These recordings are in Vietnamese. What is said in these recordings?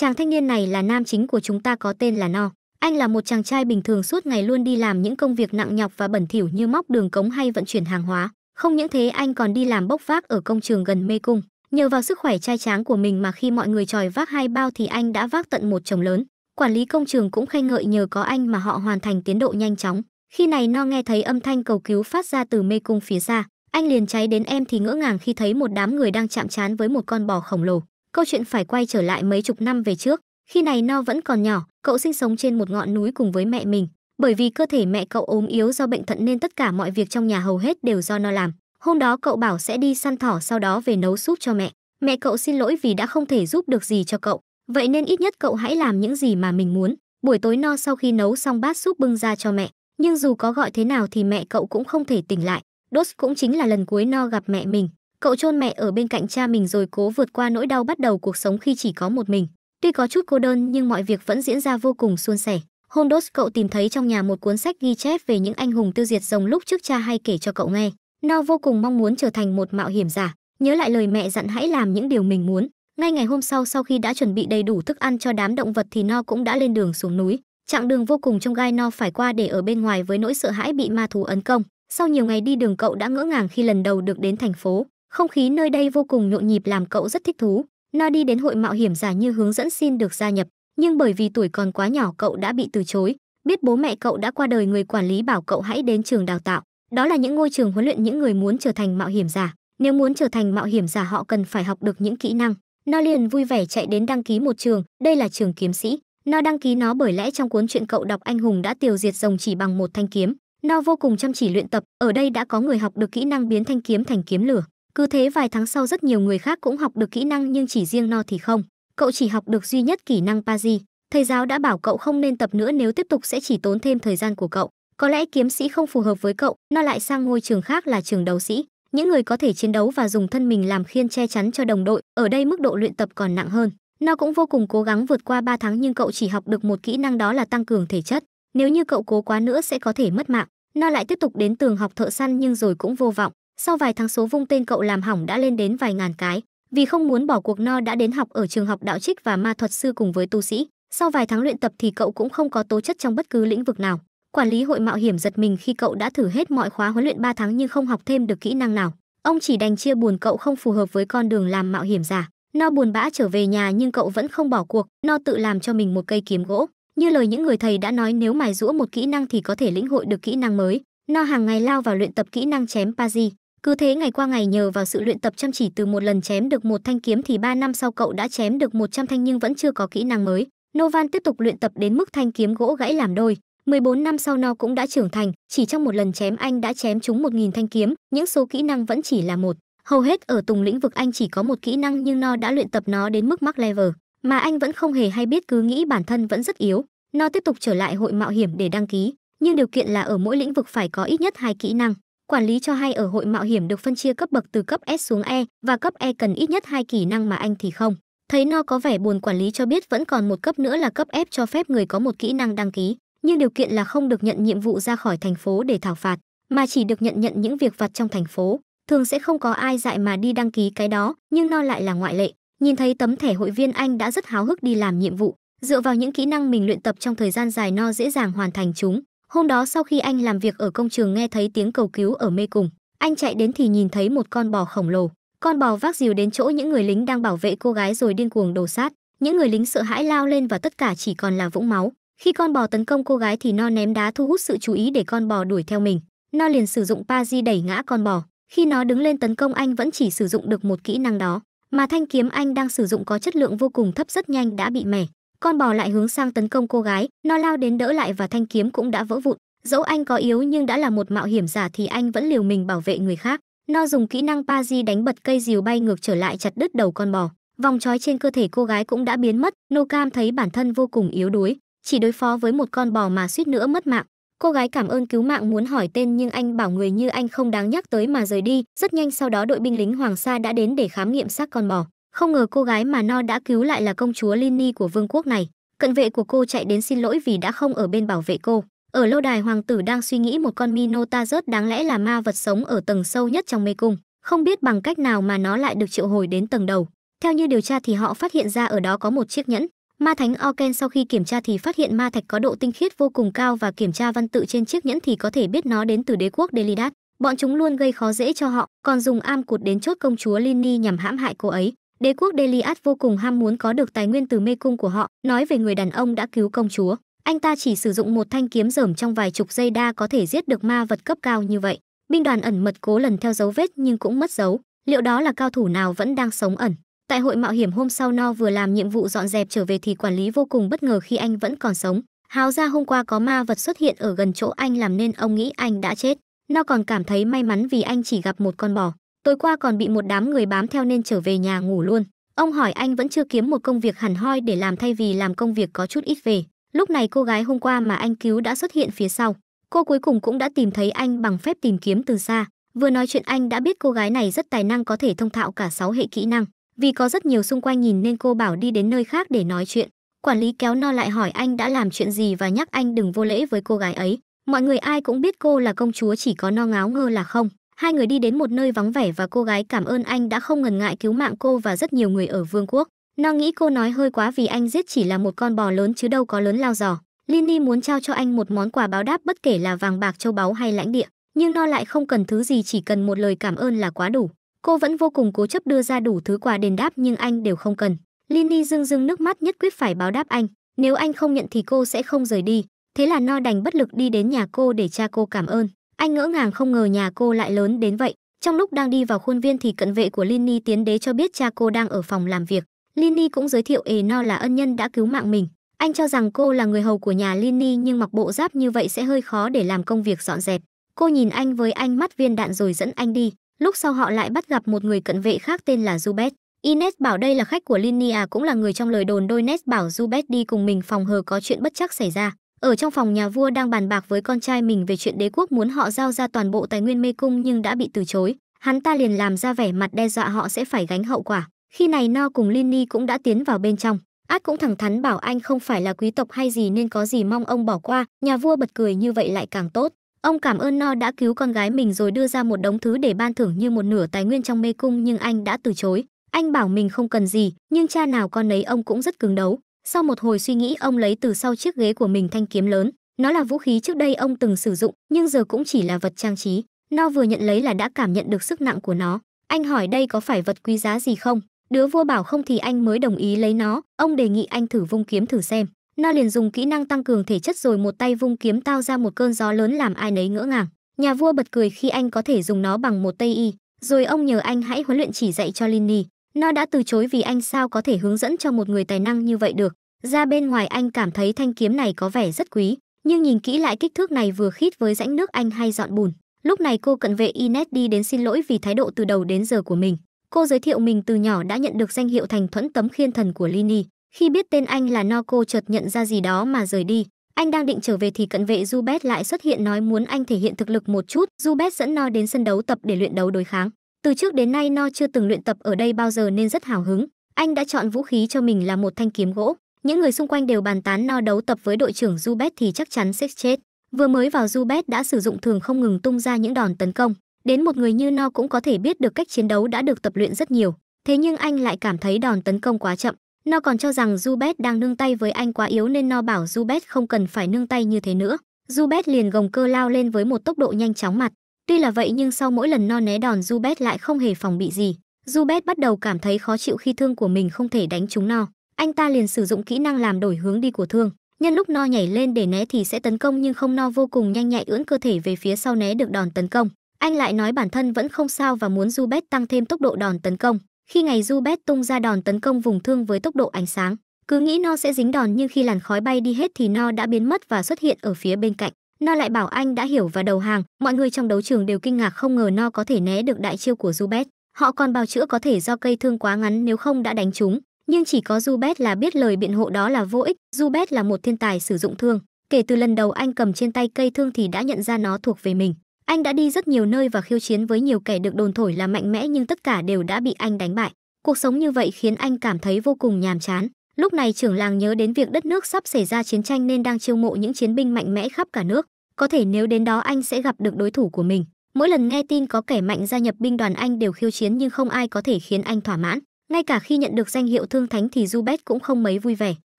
Chàng thanh niên này là nam chính của chúng ta có tên là No. Anh là một chàng trai bình thường suốt ngày luôn đi làm những công việc nặng nhọc và bẩn thỉu như móc đường cống hay vận chuyển hàng hóa. Không những thế anh còn đi làm bốc vác ở công trường gần mê cung. Nhờ vào sức khỏe trai tráng của mình mà khi mọi người tròi vác hai bao thì anh đã vác tận một chồng lớn. Quản lý công trường cũng khen ngợi nhờ có anh mà họ hoàn thành tiến độ nhanh chóng. Khi này No nghe thấy âm thanh cầu cứu phát ra từ mê cung phía xa, anh liền cháy đến em thì ngỡ ngàng khi thấy một đám người đang chạm trán với một con bò khổng lồ. Câu chuyện phải quay trở lại mấy chục năm về trước, khi này No vẫn còn nhỏ, cậu sinh sống trên một ngọn núi cùng với mẹ mình. Bởi vì cơ thể mẹ cậu ốm yếu do bệnh thận nên tất cả mọi việc trong nhà hầu hết đều do No làm. Hôm đó cậu bảo sẽ đi săn thỏ sau đó về nấu súp cho mẹ. Mẹ cậu xin lỗi vì đã không thể giúp được gì cho cậu, vậy nên ít nhất cậu hãy làm những gì mà mình muốn. Buổi tối No sau khi nấu xong bát súp bưng ra cho mẹ, nhưng dù có gọi thế nào thì mẹ cậu cũng không thể tỉnh lại. Đốt cũng chính là lần cuối No gặp mẹ mình, Cậu chôn mẹ ở bên cạnh cha mình rồi cố vượt qua nỗi đau bắt đầu cuộc sống khi chỉ có một mình. Tuy có chút cô đơn nhưng mọi việc vẫn diễn ra vô cùng suôn sẻ. Hondos cậu tìm thấy trong nhà một cuốn sách ghi chép về những anh hùng tiêu diệt rồng lúc trước cha hay kể cho cậu nghe. No vô cùng mong muốn trở thành một mạo hiểm giả, nhớ lại lời mẹ dặn hãy làm những điều mình muốn. Ngay ngày hôm sau sau khi đã chuẩn bị đầy đủ thức ăn cho đám động vật thì No cũng đã lên đường xuống núi. Chặng đường vô cùng trong gai No phải qua để ở bên ngoài với nỗi sợ hãi bị ma thú ấn công. Sau nhiều ngày đi đường cậu đã ngỡ ngàng khi lần đầu được đến thành phố. Không khí nơi đây vô cùng nhộn nhịp làm cậu rất thích thú. Nó đi đến hội mạo hiểm giả như hướng dẫn xin được gia nhập, nhưng bởi vì tuổi còn quá nhỏ cậu đã bị từ chối. Biết bố mẹ cậu đã qua đời người quản lý bảo cậu hãy đến trường đào tạo. Đó là những ngôi trường huấn luyện những người muốn trở thành mạo hiểm giả. Nếu muốn trở thành mạo hiểm giả họ cần phải học được những kỹ năng. Nó liền vui vẻ chạy đến đăng ký một trường, đây là trường kiếm sĩ. Nó đăng ký nó bởi lẽ trong cuốn truyện cậu đọc anh hùng đã tiêu diệt rồng chỉ bằng một thanh kiếm. Nó vô cùng chăm chỉ luyện tập, ở đây đã có người học được kỹ năng biến thanh kiếm thành kiếm lửa. Cứ thế vài tháng sau rất nhiều người khác cũng học được kỹ năng nhưng chỉ riêng No thì không. Cậu chỉ học được duy nhất kỹ năng Pazi. Thầy giáo đã bảo cậu không nên tập nữa nếu tiếp tục sẽ chỉ tốn thêm thời gian của cậu. Có lẽ kiếm sĩ không phù hợp với cậu, nó lại sang ngôi trường khác là trường đấu sĩ. Những người có thể chiến đấu và dùng thân mình làm khiên che chắn cho đồng đội, ở đây mức độ luyện tập còn nặng hơn. nó cũng vô cùng cố gắng vượt qua 3 tháng nhưng cậu chỉ học được một kỹ năng đó là tăng cường thể chất. Nếu như cậu cố quá nữa sẽ có thể mất mạng. nó lại tiếp tục đến tường học thợ săn nhưng rồi cũng vô vọng. Sau vài tháng số vung tên cậu làm hỏng đã lên đến vài ngàn cái, vì không muốn bỏ cuộc no đã đến học ở trường học đạo trích và ma thuật sư cùng với tu sĩ. Sau vài tháng luyện tập thì cậu cũng không có tố chất trong bất cứ lĩnh vực nào. Quản lý hội mạo hiểm giật mình khi cậu đã thử hết mọi khóa huấn luyện 3 tháng nhưng không học thêm được kỹ năng nào. Ông chỉ đành chia buồn cậu không phù hợp với con đường làm mạo hiểm giả. No buồn bã trở về nhà nhưng cậu vẫn không bỏ cuộc, no tự làm cho mình một cây kiếm gỗ. Như lời những người thầy đã nói nếu mài rũa một kỹ năng thì có thể lĩnh hội được kỹ năng mới. No hàng ngày lao vào luyện tập kỹ năng chém pazi, cứ thế ngày qua ngày nhờ vào sự luyện tập chăm chỉ từ một lần chém được một thanh kiếm thì 3 năm sau cậu đã chém được 100 thanh nhưng vẫn chưa có kỹ năng mới. Novan tiếp tục luyện tập đến mức thanh kiếm gỗ gãy làm đôi. 14 năm sau nó cũng đã trưởng thành, chỉ trong một lần chém anh đã chém trúng 1.000 thanh kiếm, những số kỹ năng vẫn chỉ là một. Hầu hết ở tùng lĩnh vực anh chỉ có một kỹ năng nhưng nó đã luyện tập nó đến mức max level, mà anh vẫn không hề hay biết cứ nghĩ bản thân vẫn rất yếu. Nó tiếp tục trở lại hội mạo hiểm để đăng ký, nhưng điều kiện là ở mỗi lĩnh vực phải có ít nhất hai kỹ năng. Quản lý cho hay ở hội mạo hiểm được phân chia cấp bậc từ cấp S xuống E và cấp E cần ít nhất hai kỹ năng mà anh thì không. Thấy nó có vẻ buồn quản lý cho biết vẫn còn một cấp nữa là cấp F cho phép người có một kỹ năng đăng ký, nhưng điều kiện là không được nhận nhiệm vụ ra khỏi thành phố để thảo phạt, mà chỉ được nhận nhận những việc vặt trong thành phố. Thường sẽ không có ai dại mà đi đăng ký cái đó, nhưng nó lại là ngoại lệ. Nhìn thấy tấm thẻ hội viên anh đã rất háo hức đi làm nhiệm vụ, dựa vào những kỹ năng mình luyện tập trong thời gian dài no dễ dàng hoàn thành chúng Hôm đó sau khi anh làm việc ở công trường nghe thấy tiếng cầu cứu ở mê cùng, anh chạy đến thì nhìn thấy một con bò khổng lồ. Con bò vác dìu đến chỗ những người lính đang bảo vệ cô gái rồi điên cuồng đổ sát. Những người lính sợ hãi lao lên và tất cả chỉ còn là vũng máu. Khi con bò tấn công cô gái thì No ném đá thu hút sự chú ý để con bò đuổi theo mình. No liền sử dụng Pazi đẩy ngã con bò. Khi nó đứng lên tấn công anh vẫn chỉ sử dụng được một kỹ năng đó, mà thanh kiếm anh đang sử dụng có chất lượng vô cùng thấp rất nhanh đã bị mẻ con bò lại hướng sang tấn công cô gái nó lao đến đỡ lại và thanh kiếm cũng đã vỡ vụn dẫu anh có yếu nhưng đã là một mạo hiểm giả thì anh vẫn liều mình bảo vệ người khác nó dùng kỹ năng pa di đánh bật cây diều bay ngược trở lại chặt đứt đầu con bò vòng trói trên cơ thể cô gái cũng đã biến mất nô cam thấy bản thân vô cùng yếu đuối chỉ đối phó với một con bò mà suýt nữa mất mạng cô gái cảm ơn cứu mạng muốn hỏi tên nhưng anh bảo người như anh không đáng nhắc tới mà rời đi rất nhanh sau đó đội binh lính hoàng sa đã đến để khám nghiệm xác con bò không ngờ cô gái mà No đã cứu lại là công chúa Lini của vương quốc này. Cận vệ của cô chạy đến xin lỗi vì đã không ở bên bảo vệ cô. Ở lâu đài hoàng tử đang suy nghĩ một con Minota đáng lẽ là ma vật sống ở tầng sâu nhất trong mê cung. Không biết bằng cách nào mà nó lại được triệu hồi đến tầng đầu. Theo như điều tra thì họ phát hiện ra ở đó có một chiếc nhẫn. Ma thánh Oken sau khi kiểm tra thì phát hiện ma thạch có độ tinh khiết vô cùng cao và kiểm tra văn tự trên chiếc nhẫn thì có thể biết nó đến từ đế quốc Delidat. Bọn chúng luôn gây khó dễ cho họ, còn dùng am cụt đến chốt công chúa Lini nhằm hãm hại cô ấy. Đế quốc Deliat vô cùng ham muốn có được tài nguyên từ mê cung của họ, nói về người đàn ông đã cứu công chúa. Anh ta chỉ sử dụng một thanh kiếm dởm trong vài chục giây đa có thể giết được ma vật cấp cao như vậy. Binh đoàn ẩn mật cố lần theo dấu vết nhưng cũng mất dấu. Liệu đó là cao thủ nào vẫn đang sống ẩn? Tại hội mạo hiểm hôm sau No vừa làm nhiệm vụ dọn dẹp trở về thì quản lý vô cùng bất ngờ khi anh vẫn còn sống. Háo ra hôm qua có ma vật xuất hiện ở gần chỗ anh làm nên ông nghĩ anh đã chết. No còn cảm thấy may mắn vì anh chỉ gặp một con bò. Tối qua còn bị một đám người bám theo nên trở về nhà ngủ luôn. Ông hỏi anh vẫn chưa kiếm một công việc hẳn hoi để làm thay vì làm công việc có chút ít về. Lúc này cô gái hôm qua mà anh cứu đã xuất hiện phía sau. Cô cuối cùng cũng đã tìm thấy anh bằng phép tìm kiếm từ xa. Vừa nói chuyện anh đã biết cô gái này rất tài năng có thể thông thạo cả 6 hệ kỹ năng. Vì có rất nhiều xung quanh nhìn nên cô bảo đi đến nơi khác để nói chuyện. Quản lý kéo no lại hỏi anh đã làm chuyện gì và nhắc anh đừng vô lễ với cô gái ấy. Mọi người ai cũng biết cô là công chúa chỉ có no ngáo ngơ là không. Hai người đi đến một nơi vắng vẻ và cô gái cảm ơn anh đã không ngần ngại cứu mạng cô và rất nhiều người ở vương quốc. Nó nghĩ cô nói hơi quá vì anh giết chỉ là một con bò lớn chứ đâu có lớn lao giò. Lini muốn trao cho anh một món quà báo đáp bất kể là vàng bạc châu báu hay lãnh địa, nhưng nó lại không cần thứ gì chỉ cần một lời cảm ơn là quá đủ. Cô vẫn vô cùng cố chấp đưa ra đủ thứ quà đền đáp nhưng anh đều không cần. Lini rưng rưng nước mắt nhất quyết phải báo đáp anh, nếu anh không nhận thì cô sẽ không rời đi. Thế là No đành bất lực đi đến nhà cô để cha cô cảm ơn. Anh ngỡ ngàng không ngờ nhà cô lại lớn đến vậy. Trong lúc đang đi vào khuôn viên thì cận vệ của Linny tiến đế cho biết cha cô đang ở phòng làm việc. Linny cũng giới thiệu Eno là ân nhân đã cứu mạng mình. Anh cho rằng cô là người hầu của nhà Linny nhưng mặc bộ giáp như vậy sẽ hơi khó để làm công việc dọn dẹp. Cô nhìn anh với ánh mắt viên đạn rồi dẫn anh đi. Lúc sau họ lại bắt gặp một người cận vệ khác tên là Zubet. Ines bảo đây là khách của Linny à cũng là người trong lời đồn đôi Ness bảo Zubet đi cùng mình phòng hờ có chuyện bất chắc xảy ra. Ở trong phòng nhà vua đang bàn bạc với con trai mình về chuyện đế quốc muốn họ giao ra toàn bộ tài nguyên mê cung nhưng đã bị từ chối. Hắn ta liền làm ra vẻ mặt đe dọa họ sẽ phải gánh hậu quả. Khi này No cùng Linny cũng đã tiến vào bên trong. Át cũng thẳng thắn bảo anh không phải là quý tộc hay gì nên có gì mong ông bỏ qua. Nhà vua bật cười như vậy lại càng tốt. Ông cảm ơn No đã cứu con gái mình rồi đưa ra một đống thứ để ban thưởng như một nửa tài nguyên trong mê cung nhưng anh đã từ chối. Anh bảo mình không cần gì, nhưng cha nào con nấy ông cũng rất cứng đấu sau một hồi suy nghĩ ông lấy từ sau chiếc ghế của mình thanh kiếm lớn nó là vũ khí trước đây ông từng sử dụng nhưng giờ cũng chỉ là vật trang trí no vừa nhận lấy là đã cảm nhận được sức nặng của nó anh hỏi đây có phải vật quý giá gì không đứa vua bảo không thì anh mới đồng ý lấy nó ông đề nghị anh thử vung kiếm thử xem no liền dùng kỹ năng tăng cường thể chất rồi một tay vung kiếm tao ra một cơn gió lớn làm ai nấy ngỡ ngàng nhà vua bật cười khi anh có thể dùng nó bằng một tay y rồi ông nhờ anh hãy huấn luyện chỉ dạy cho linny nó đã từ chối vì anh sao có thể hướng dẫn cho một người tài năng như vậy được. Ra bên ngoài anh cảm thấy thanh kiếm này có vẻ rất quý, nhưng nhìn kỹ lại kích thước này vừa khít với rãnh nước anh hay dọn bùn. Lúc này cô cận vệ Ines đi đến xin lỗi vì thái độ từ đầu đến giờ của mình. Cô giới thiệu mình từ nhỏ đã nhận được danh hiệu thành thuẫn tấm khiên thần của Lini. Khi biết tên anh là No cô chợt nhận ra gì đó mà rời đi. Anh đang định trở về thì cận vệ Jubet lại xuất hiện nói muốn anh thể hiện thực lực một chút. Jubet dẫn No đến sân đấu tập để luyện đấu đối kháng. Từ trước đến nay No chưa từng luyện tập ở đây bao giờ nên rất hào hứng. Anh đã chọn vũ khí cho mình là một thanh kiếm gỗ. Những người xung quanh đều bàn tán No đấu tập với đội trưởng Zubet thì chắc chắn sẽ chết. Vừa mới vào Zubet đã sử dụng thường không ngừng tung ra những đòn tấn công. Đến một người như No cũng có thể biết được cách chiến đấu đã được tập luyện rất nhiều. Thế nhưng anh lại cảm thấy đòn tấn công quá chậm. No còn cho rằng Zubet đang nương tay với anh quá yếu nên No bảo Zubet không cần phải nương tay như thế nữa. Zubet liền gồng cơ lao lên với một tốc độ nhanh chóng mặt. Tuy là vậy nhưng sau mỗi lần no né đòn Zubet lại không hề phòng bị gì. Zubet bắt đầu cảm thấy khó chịu khi thương của mình không thể đánh trúng no. Anh ta liền sử dụng kỹ năng làm đổi hướng đi của thương. Nhân lúc no nhảy lên để né thì sẽ tấn công nhưng không no vô cùng nhanh nhạy ưỡn cơ thể về phía sau né được đòn tấn công. Anh lại nói bản thân vẫn không sao và muốn Zubet tăng thêm tốc độ đòn tấn công. Khi ngày Zubet tung ra đòn tấn công vùng thương với tốc độ ánh sáng, cứ nghĩ no sẽ dính đòn nhưng khi làn khói bay đi hết thì no đã biến mất và xuất hiện ở phía bên cạnh No lại bảo anh đã hiểu và đầu hàng, mọi người trong đấu trường đều kinh ngạc không ngờ No có thể né được đại chiêu của Zubet. Họ còn bào chữa có thể do cây thương quá ngắn nếu không đã đánh chúng, nhưng chỉ có Zubet là biết lời biện hộ đó là vô ích, Zubet là một thiên tài sử dụng thương. Kể từ lần đầu anh cầm trên tay cây thương thì đã nhận ra nó thuộc về mình. Anh đã đi rất nhiều nơi và khiêu chiến với nhiều kẻ được đồn thổi là mạnh mẽ nhưng tất cả đều đã bị anh đánh bại. Cuộc sống như vậy khiến anh cảm thấy vô cùng nhàm chán. Lúc này trưởng làng nhớ đến việc đất nước sắp xảy ra chiến tranh nên đang chiêu mộ những chiến binh mạnh mẽ khắp cả nước có thể nếu đến đó anh sẽ gặp được đối thủ của mình. Mỗi lần nghe tin có kẻ mạnh gia nhập binh đoàn anh đều khiêu chiến nhưng không ai có thể khiến anh thỏa mãn. Ngay cả khi nhận được danh hiệu thương thánh thì Jubet cũng không mấy vui vẻ.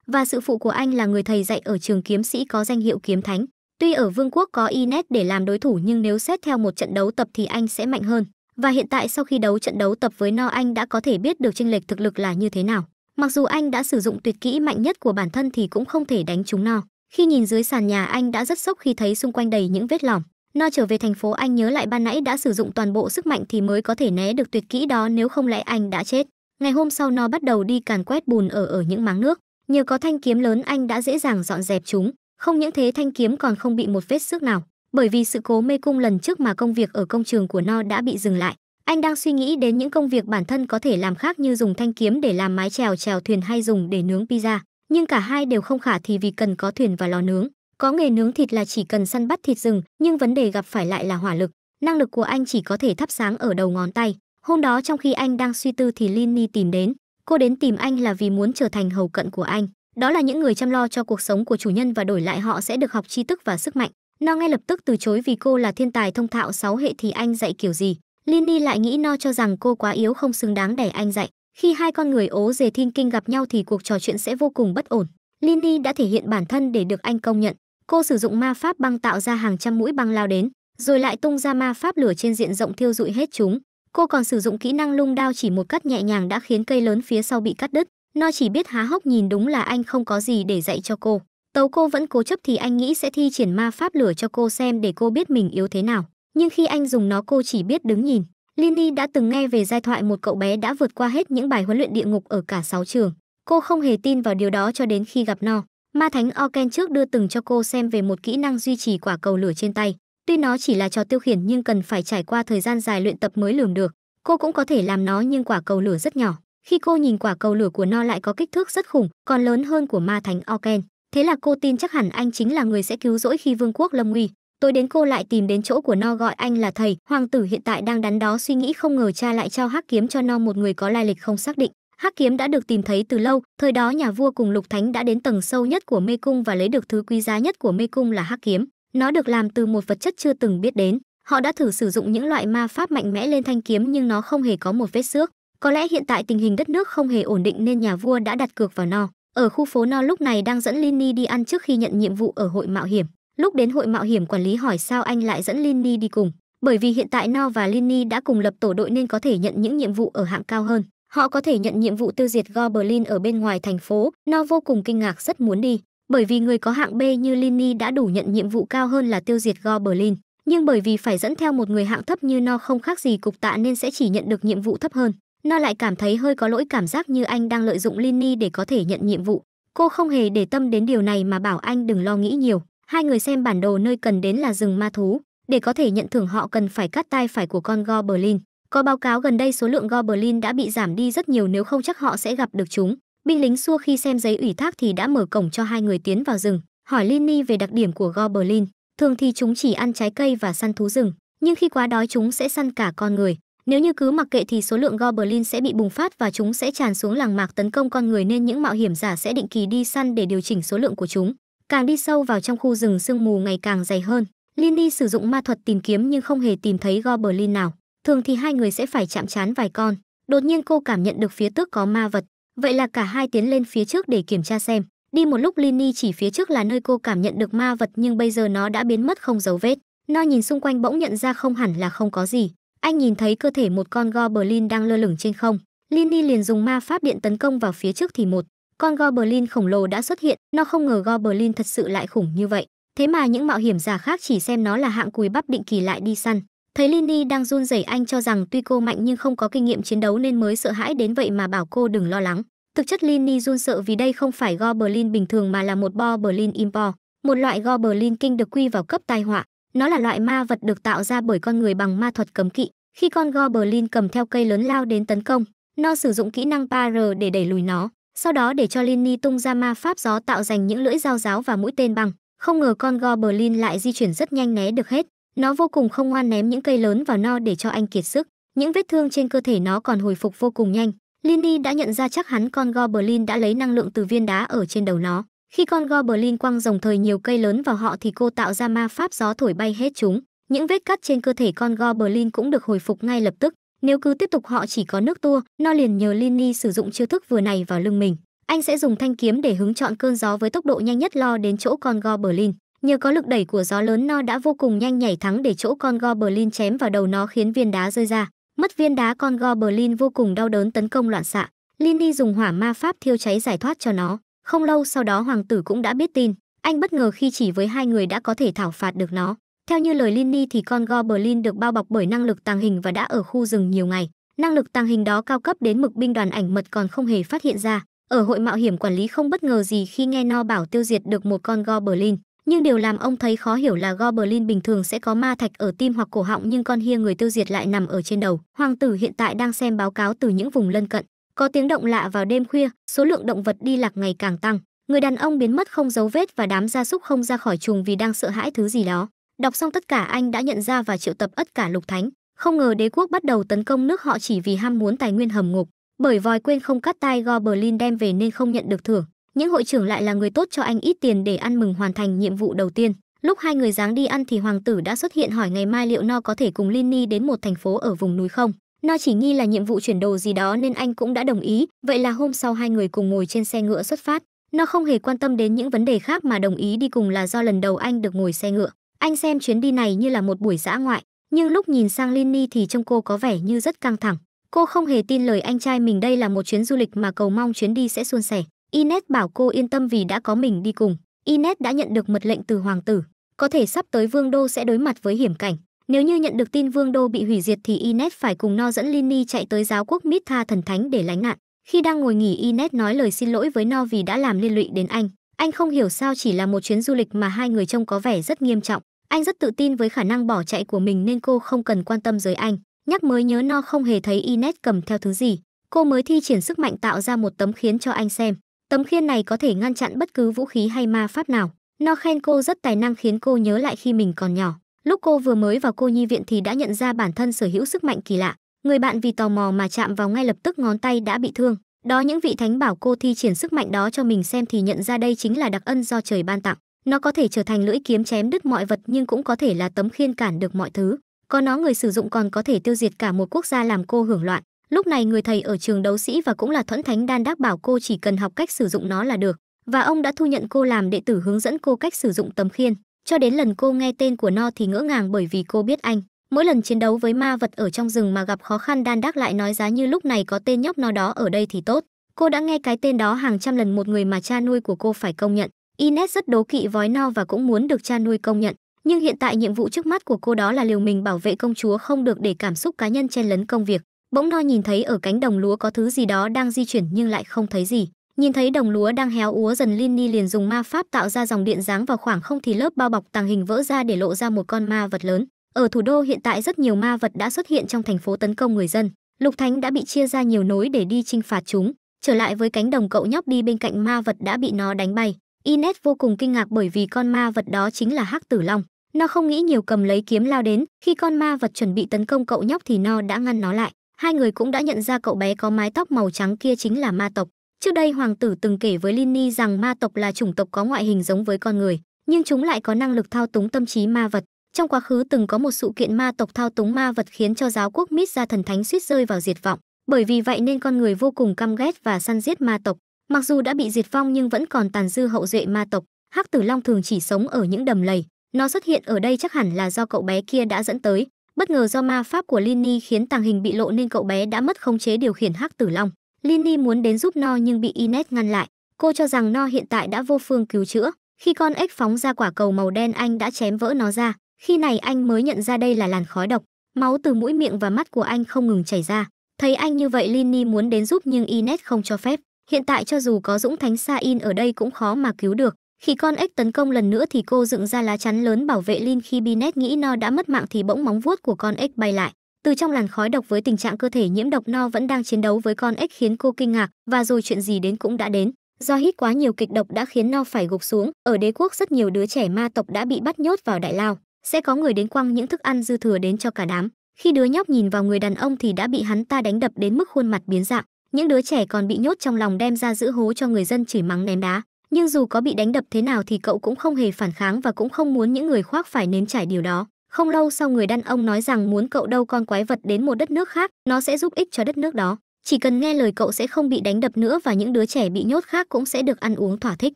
Và sự phụ của anh là người thầy dạy ở trường kiếm sĩ có danh hiệu kiếm thánh. Tuy ở vương quốc có Ines để làm đối thủ nhưng nếu xét theo một trận đấu tập thì anh sẽ mạnh hơn. Và hiện tại sau khi đấu trận đấu tập với No anh đã có thể biết được chênh lệch thực lực là như thế nào. Mặc dù anh đã sử dụng tuyệt kỹ mạnh nhất của bản thân thì cũng không thể đánh trúng No. Khi nhìn dưới sàn nhà anh đã rất sốc khi thấy xung quanh đầy những vết lỏng. No trở về thành phố anh nhớ lại ban nãy đã sử dụng toàn bộ sức mạnh thì mới có thể né được tuyệt kỹ đó nếu không lẽ anh đã chết. Ngày hôm sau No bắt đầu đi càn quét bùn ở ở những máng nước. Nhờ có thanh kiếm lớn anh đã dễ dàng dọn dẹp chúng. Không những thế thanh kiếm còn không bị một vết xước nào. Bởi vì sự cố mê cung lần trước mà công việc ở công trường của No đã bị dừng lại. Anh đang suy nghĩ đến những công việc bản thân có thể làm khác như dùng thanh kiếm để làm mái chèo chèo thuyền hay dùng để nướng pizza nhưng cả hai đều không khả thì vì cần có thuyền và lò nướng. Có nghề nướng thịt là chỉ cần săn bắt thịt rừng, nhưng vấn đề gặp phải lại là hỏa lực. Năng lực của anh chỉ có thể thắp sáng ở đầu ngón tay. Hôm đó trong khi anh đang suy tư thì Linny tìm đến. Cô đến tìm anh là vì muốn trở thành hầu cận của anh. Đó là những người chăm lo cho cuộc sống của chủ nhân và đổi lại họ sẽ được học tri thức và sức mạnh. No ngay lập tức từ chối vì cô là thiên tài thông thạo sáu hệ thì anh dạy kiểu gì. Lindy lại nghĩ No cho rằng cô quá yếu không xứng đáng để anh dạy. Khi hai con người ố dề thiên kinh gặp nhau thì cuộc trò chuyện sẽ vô cùng bất ổn. Linny đã thể hiện bản thân để được anh công nhận. Cô sử dụng ma pháp băng tạo ra hàng trăm mũi băng lao đến, rồi lại tung ra ma pháp lửa trên diện rộng thiêu rụi hết chúng. Cô còn sử dụng kỹ năng lung đao chỉ một cắt nhẹ nhàng đã khiến cây lớn phía sau bị cắt đứt. No chỉ biết há hốc nhìn đúng là anh không có gì để dạy cho cô. Tấu cô vẫn cố chấp thì anh nghĩ sẽ thi triển ma pháp lửa cho cô xem để cô biết mình yếu thế nào. Nhưng khi anh dùng nó cô chỉ biết đứng nhìn. Lindy đã từng nghe về giai thoại một cậu bé đã vượt qua hết những bài huấn luyện địa ngục ở cả 6 trường. Cô không hề tin vào điều đó cho đến khi gặp No. Ma Thánh Oken trước đưa từng cho cô xem về một kỹ năng duy trì quả cầu lửa trên tay. Tuy nó chỉ là trò tiêu khiển nhưng cần phải trải qua thời gian dài luyện tập mới lường được. Cô cũng có thể làm nó nhưng quả cầu lửa rất nhỏ. Khi cô nhìn quả cầu lửa của No lại có kích thước rất khủng, còn lớn hơn của Ma Thánh Oken. Thế là cô tin chắc hẳn anh chính là người sẽ cứu rỗi khi vương quốc lâm nguy tôi đến cô lại tìm đến chỗ của no gọi anh là thầy hoàng tử hiện tại đang đắn đó suy nghĩ không ngờ cha lại trao hắc kiếm cho no một người có lai lịch không xác định hắc kiếm đã được tìm thấy từ lâu thời đó nhà vua cùng lục thánh đã đến tầng sâu nhất của mê cung và lấy được thứ quý giá nhất của mê cung là hắc kiếm nó được làm từ một vật chất chưa từng biết đến họ đã thử sử dụng những loại ma pháp mạnh mẽ lên thanh kiếm nhưng nó không hề có một vết xước có lẽ hiện tại tình hình đất nước không hề ổn định nên nhà vua đã đặt cược vào no ở khu phố no lúc này đang dẫn Linny đi ăn trước khi nhận nhiệm vụ ở hội mạo hiểm Lúc đến hội mạo hiểm quản lý hỏi sao anh lại dẫn Linny đi cùng, bởi vì hiện tại No và Linny đã cùng lập tổ đội nên có thể nhận những nhiệm vụ ở hạng cao hơn. Họ có thể nhận nhiệm vụ tiêu diệt Goblin ở bên ngoài thành phố, No vô cùng kinh ngạc rất muốn đi, bởi vì người có hạng B như Linny đã đủ nhận nhiệm vụ cao hơn là tiêu diệt Goblin, nhưng bởi vì phải dẫn theo một người hạng thấp như No không khác gì cục tạ nên sẽ chỉ nhận được nhiệm vụ thấp hơn. No lại cảm thấy hơi có lỗi cảm giác như anh đang lợi dụng Linny để có thể nhận nhiệm vụ. Cô không hề để tâm đến điều này mà bảo anh đừng lo nghĩ nhiều, hai người xem bản đồ nơi cần đến là rừng ma thú, để có thể nhận thưởng họ cần phải cắt tai phải của con Goblin. Có báo cáo gần đây số lượng Goblin đã bị giảm đi rất nhiều nếu không chắc họ sẽ gặp được chúng. Binh lính xua khi xem giấy ủy thác thì đã mở cổng cho hai người tiến vào rừng, hỏi Linny về đặc điểm của Goblin. Thường thì chúng chỉ ăn trái cây và săn thú rừng, nhưng khi quá đói chúng sẽ săn cả con người. Nếu như cứ mặc kệ thì số lượng Goblin sẽ bị bùng phát và chúng sẽ tràn xuống làng mạc tấn công con người nên những mạo hiểm giả sẽ định kỳ đi săn để điều chỉnh số lượng của chúng. Càng đi sâu vào trong khu rừng sương mù ngày càng dày hơn, Lindy sử dụng ma thuật tìm kiếm nhưng không hề tìm thấy Goblin nào. Thường thì hai người sẽ phải chạm trán vài con. Đột nhiên cô cảm nhận được phía trước có ma vật, vậy là cả hai tiến lên phía trước để kiểm tra xem. Đi một lúc Lindy chỉ phía trước là nơi cô cảm nhận được ma vật nhưng bây giờ nó đã biến mất không dấu vết. No nhìn xung quanh bỗng nhận ra không hẳn là không có gì. Anh nhìn thấy cơ thể một con Goblin đang lơ lửng trên không. Lindy liền dùng ma pháp điện tấn công vào phía trước thì một, con Goblin khổng lồ đã xuất hiện, nó không ngờ Goblin thật sự lại khủng như vậy. Thế mà những mạo hiểm giả khác chỉ xem nó là hạng cùi bắp định kỳ lại đi săn. Thấy Lindy đang run rẩy anh cho rằng tuy cô mạnh nhưng không có kinh nghiệm chiến đấu nên mới sợ hãi đến vậy mà bảo cô đừng lo lắng. Thực chất Lindy run sợ vì đây không phải Goblin bình thường mà là một Goblin Impor, một loại Goblin kinh được quy vào cấp tai họa. Nó là loại ma vật được tạo ra bởi con người bằng ma thuật cấm kỵ. Khi con Goblin cầm theo cây lớn lao đến tấn công, nó sử dụng kỹ năng Par để đẩy lùi nó sau đó để cho Linny tung ra ma pháp gió tạo thành những lưỡi dao giáo và mũi tên bằng. Không ngờ con Goblin lại di chuyển rất nhanh né được hết. Nó vô cùng không ngoan ném những cây lớn vào no để cho anh kiệt sức. Những vết thương trên cơ thể nó còn hồi phục vô cùng nhanh. Lindy đã nhận ra chắc hắn con Goblin đã lấy năng lượng từ viên đá ở trên đầu nó. Khi con Goblin quăng rồng thời nhiều cây lớn vào họ thì cô tạo ra ma pháp gió thổi bay hết chúng. Những vết cắt trên cơ thể con Goblin cũng được hồi phục ngay lập tức. Nếu cứ tiếp tục họ chỉ có nước tua, no liền nhờ Linny sử dụng chiêu thức vừa này vào lưng mình. Anh sẽ dùng thanh kiếm để hứng chọn cơn gió với tốc độ nhanh nhất lo đến chỗ con go Berlin. Nhờ có lực đẩy của gió lớn no đã vô cùng nhanh nhảy thắng để chỗ con go Berlin chém vào đầu nó khiến viên đá rơi ra. Mất viên đá con go Berlin vô cùng đau đớn tấn công loạn xạ. Linny dùng hỏa ma pháp thiêu cháy giải thoát cho nó. Không lâu sau đó hoàng tử cũng đã biết tin. Anh bất ngờ khi chỉ với hai người đã có thể thảo phạt được nó. Theo như lời Linny thì con Goblin được bao bọc bởi năng lực tàng hình và đã ở khu rừng nhiều ngày. Năng lực tàng hình đó cao cấp đến mực binh đoàn ảnh mật còn không hề phát hiện ra. Ở hội mạo hiểm quản lý không bất ngờ gì khi nghe No bảo tiêu diệt được một con Goblin. Nhưng điều làm ông thấy khó hiểu là Goblin bình thường sẽ có ma thạch ở tim hoặc cổ họng nhưng con hia người tiêu diệt lại nằm ở trên đầu. Hoàng tử hiện tại đang xem báo cáo từ những vùng lân cận. Có tiếng động lạ vào đêm khuya, số lượng động vật đi lạc ngày càng tăng. Người đàn ông biến mất không dấu vết và đám gia súc không ra khỏi chuồng vì đang sợ hãi thứ gì đó. Đọc xong tất cả anh đã nhận ra và triệu tập tất cả lục thánh, không ngờ đế quốc bắt đầu tấn công nước họ chỉ vì ham muốn tài nguyên hầm ngục, bởi vòi quên không cắt tay tai Berlin đem về nên không nhận được thưởng. Những hội trưởng lại là người tốt cho anh ít tiền để ăn mừng hoàn thành nhiệm vụ đầu tiên. Lúc hai người dáng đi ăn thì hoàng tử đã xuất hiện hỏi ngày mai liệu No có thể cùng Linny đến một thành phố ở vùng núi không. No chỉ nghi là nhiệm vụ chuyển đồ gì đó nên anh cũng đã đồng ý, vậy là hôm sau hai người cùng ngồi trên xe ngựa xuất phát. No không hề quan tâm đến những vấn đề khác mà đồng ý đi cùng là do lần đầu anh được ngồi xe ngựa. Anh xem chuyến đi này như là một buổi dã ngoại, nhưng lúc nhìn sang Linny thì trông cô có vẻ như rất căng thẳng. Cô không hề tin lời anh trai mình đây là một chuyến du lịch mà cầu mong chuyến đi sẽ suôn sẻ. Ines bảo cô yên tâm vì đã có mình đi cùng. Ines đã nhận được mật lệnh từ hoàng tử, có thể sắp tới Vương Đô sẽ đối mặt với hiểm cảnh. Nếu như nhận được tin Vương Đô bị hủy diệt thì Ines phải cùng No dẫn Linny chạy tới giáo quốc Mitha thần thánh để lánh nạn. Khi đang ngồi nghỉ Ines nói lời xin lỗi với No vì đã làm liên lụy đến anh. Anh không hiểu sao chỉ là một chuyến du lịch mà hai người trông có vẻ rất nghiêm trọng. Anh rất tự tin với khả năng bỏ chạy của mình nên cô không cần quan tâm giới anh. Nhắc mới nhớ no không hề thấy Ines cầm theo thứ gì. Cô mới thi triển sức mạnh tạo ra một tấm khiên cho anh xem. Tấm khiên này có thể ngăn chặn bất cứ vũ khí hay ma pháp nào. No khen cô rất tài năng khiến cô nhớ lại khi mình còn nhỏ. Lúc cô vừa mới vào cô nhi viện thì đã nhận ra bản thân sở hữu sức mạnh kỳ lạ. Người bạn vì tò mò mà chạm vào ngay lập tức ngón tay đã bị thương. Đó những vị thánh bảo cô thi triển sức mạnh đó cho mình xem thì nhận ra đây chính là đặc ân do trời ban tặng. Nó có thể trở thành lưỡi kiếm chém đứt mọi vật nhưng cũng có thể là tấm khiên cản được mọi thứ. Có nó người sử dụng còn có thể tiêu diệt cả một quốc gia làm cô hưởng loạn. Lúc này người thầy ở trường đấu sĩ và cũng là thuẫn thánh đan đáp bảo cô chỉ cần học cách sử dụng nó là được. Và ông đã thu nhận cô làm đệ tử hướng dẫn cô cách sử dụng tấm khiên. Cho đến lần cô nghe tên của nó thì ngỡ ngàng bởi vì cô biết anh. Mỗi lần chiến đấu với ma vật ở trong rừng mà gặp khó khăn đan đác lại nói giá như lúc này có tên nhóc nó đó ở đây thì tốt. Cô đã nghe cái tên đó hàng trăm lần một người mà cha nuôi của cô phải công nhận. Ines rất đố kỵ vói no và cũng muốn được cha nuôi công nhận. Nhưng hiện tại nhiệm vụ trước mắt của cô đó là liều mình bảo vệ công chúa không được để cảm xúc cá nhân chen lấn công việc. Bỗng no nhìn thấy ở cánh đồng lúa có thứ gì đó đang di chuyển nhưng lại không thấy gì. Nhìn thấy đồng lúa đang héo úa dần Linny liền dùng ma pháp tạo ra dòng điện giáng vào khoảng không thì lớp bao bọc tàng hình vỡ ra để lộ ra một con ma vật lớn. Ở thủ đô hiện tại rất nhiều ma vật đã xuất hiện trong thành phố tấn công người dân. Lục Thánh đã bị chia ra nhiều nối để đi chinh phạt chúng. Trở lại với cánh đồng cậu nhóc đi bên cạnh ma vật đã bị nó đánh bay. Ines vô cùng kinh ngạc bởi vì con ma vật đó chính là Hắc Tử Long. Nó không nghĩ nhiều cầm lấy kiếm lao đến, khi con ma vật chuẩn bị tấn công cậu nhóc thì nó đã ngăn nó lại. Hai người cũng đã nhận ra cậu bé có mái tóc màu trắng kia chính là ma tộc. Trước đây hoàng tử từng kể với Linny rằng ma tộc là chủng tộc có ngoại hình giống với con người, nhưng chúng lại có năng lực thao túng tâm trí ma vật. Trong quá khứ từng có một sự kiện ma tộc thao túng ma vật khiến cho giáo quốc Mít ra thần thánh suýt rơi vào diệt vọng. Bởi vì vậy nên con người vô cùng căm ghét và săn giết ma tộc. Mặc dù đã bị diệt vong nhưng vẫn còn tàn dư hậu duệ ma tộc, Hắc Tử Long thường chỉ sống ở những đầm lầy, nó xuất hiện ở đây chắc hẳn là do cậu bé kia đã dẫn tới, bất ngờ do ma pháp của Linny khiến tàng hình bị lộ nên cậu bé đã mất khống chế điều khiển Hắc Tử Long. Linny muốn đến giúp No nhưng bị Ines ngăn lại, cô cho rằng No hiện tại đã vô phương cứu chữa. Khi con ếch phóng ra quả cầu màu đen anh đã chém vỡ nó ra, khi này anh mới nhận ra đây là làn khói độc, máu từ mũi miệng và mắt của anh không ngừng chảy ra. Thấy anh như vậy Linny muốn đến giúp nhưng Ines không cho phép. Hiện tại cho dù có Dũng Thánh Sa In ở đây cũng khó mà cứu được. Khi con ếch tấn công lần nữa thì cô dựng ra lá chắn lớn bảo vệ Lin khi Binet nghĩ No đã mất mạng thì bỗng móng vuốt của con ếch bay lại. Từ trong làn khói độc với tình trạng cơ thể nhiễm độc No vẫn đang chiến đấu với con ếch khiến cô kinh ngạc và rồi chuyện gì đến cũng đã đến. Do hít quá nhiều kịch độc đã khiến No phải gục xuống, ở đế quốc rất nhiều đứa trẻ ma tộc đã bị bắt nhốt vào đại lao. Sẽ có người đến quăng những thức ăn dư thừa đến cho cả đám. Khi đứa nhóc nhìn vào người đàn ông thì đã bị hắn ta đánh đập đến mức khuôn mặt biến dạng những đứa trẻ còn bị nhốt trong lòng đem ra giữ hố cho người dân chửi mắng ném đá nhưng dù có bị đánh đập thế nào thì cậu cũng không hề phản kháng và cũng không muốn những người khoác phải nếm trải điều đó không lâu sau người đàn ông nói rằng muốn cậu đâu con quái vật đến một đất nước khác nó sẽ giúp ích cho đất nước đó chỉ cần nghe lời cậu sẽ không bị đánh đập nữa và những đứa trẻ bị nhốt khác cũng sẽ được ăn uống thỏa thích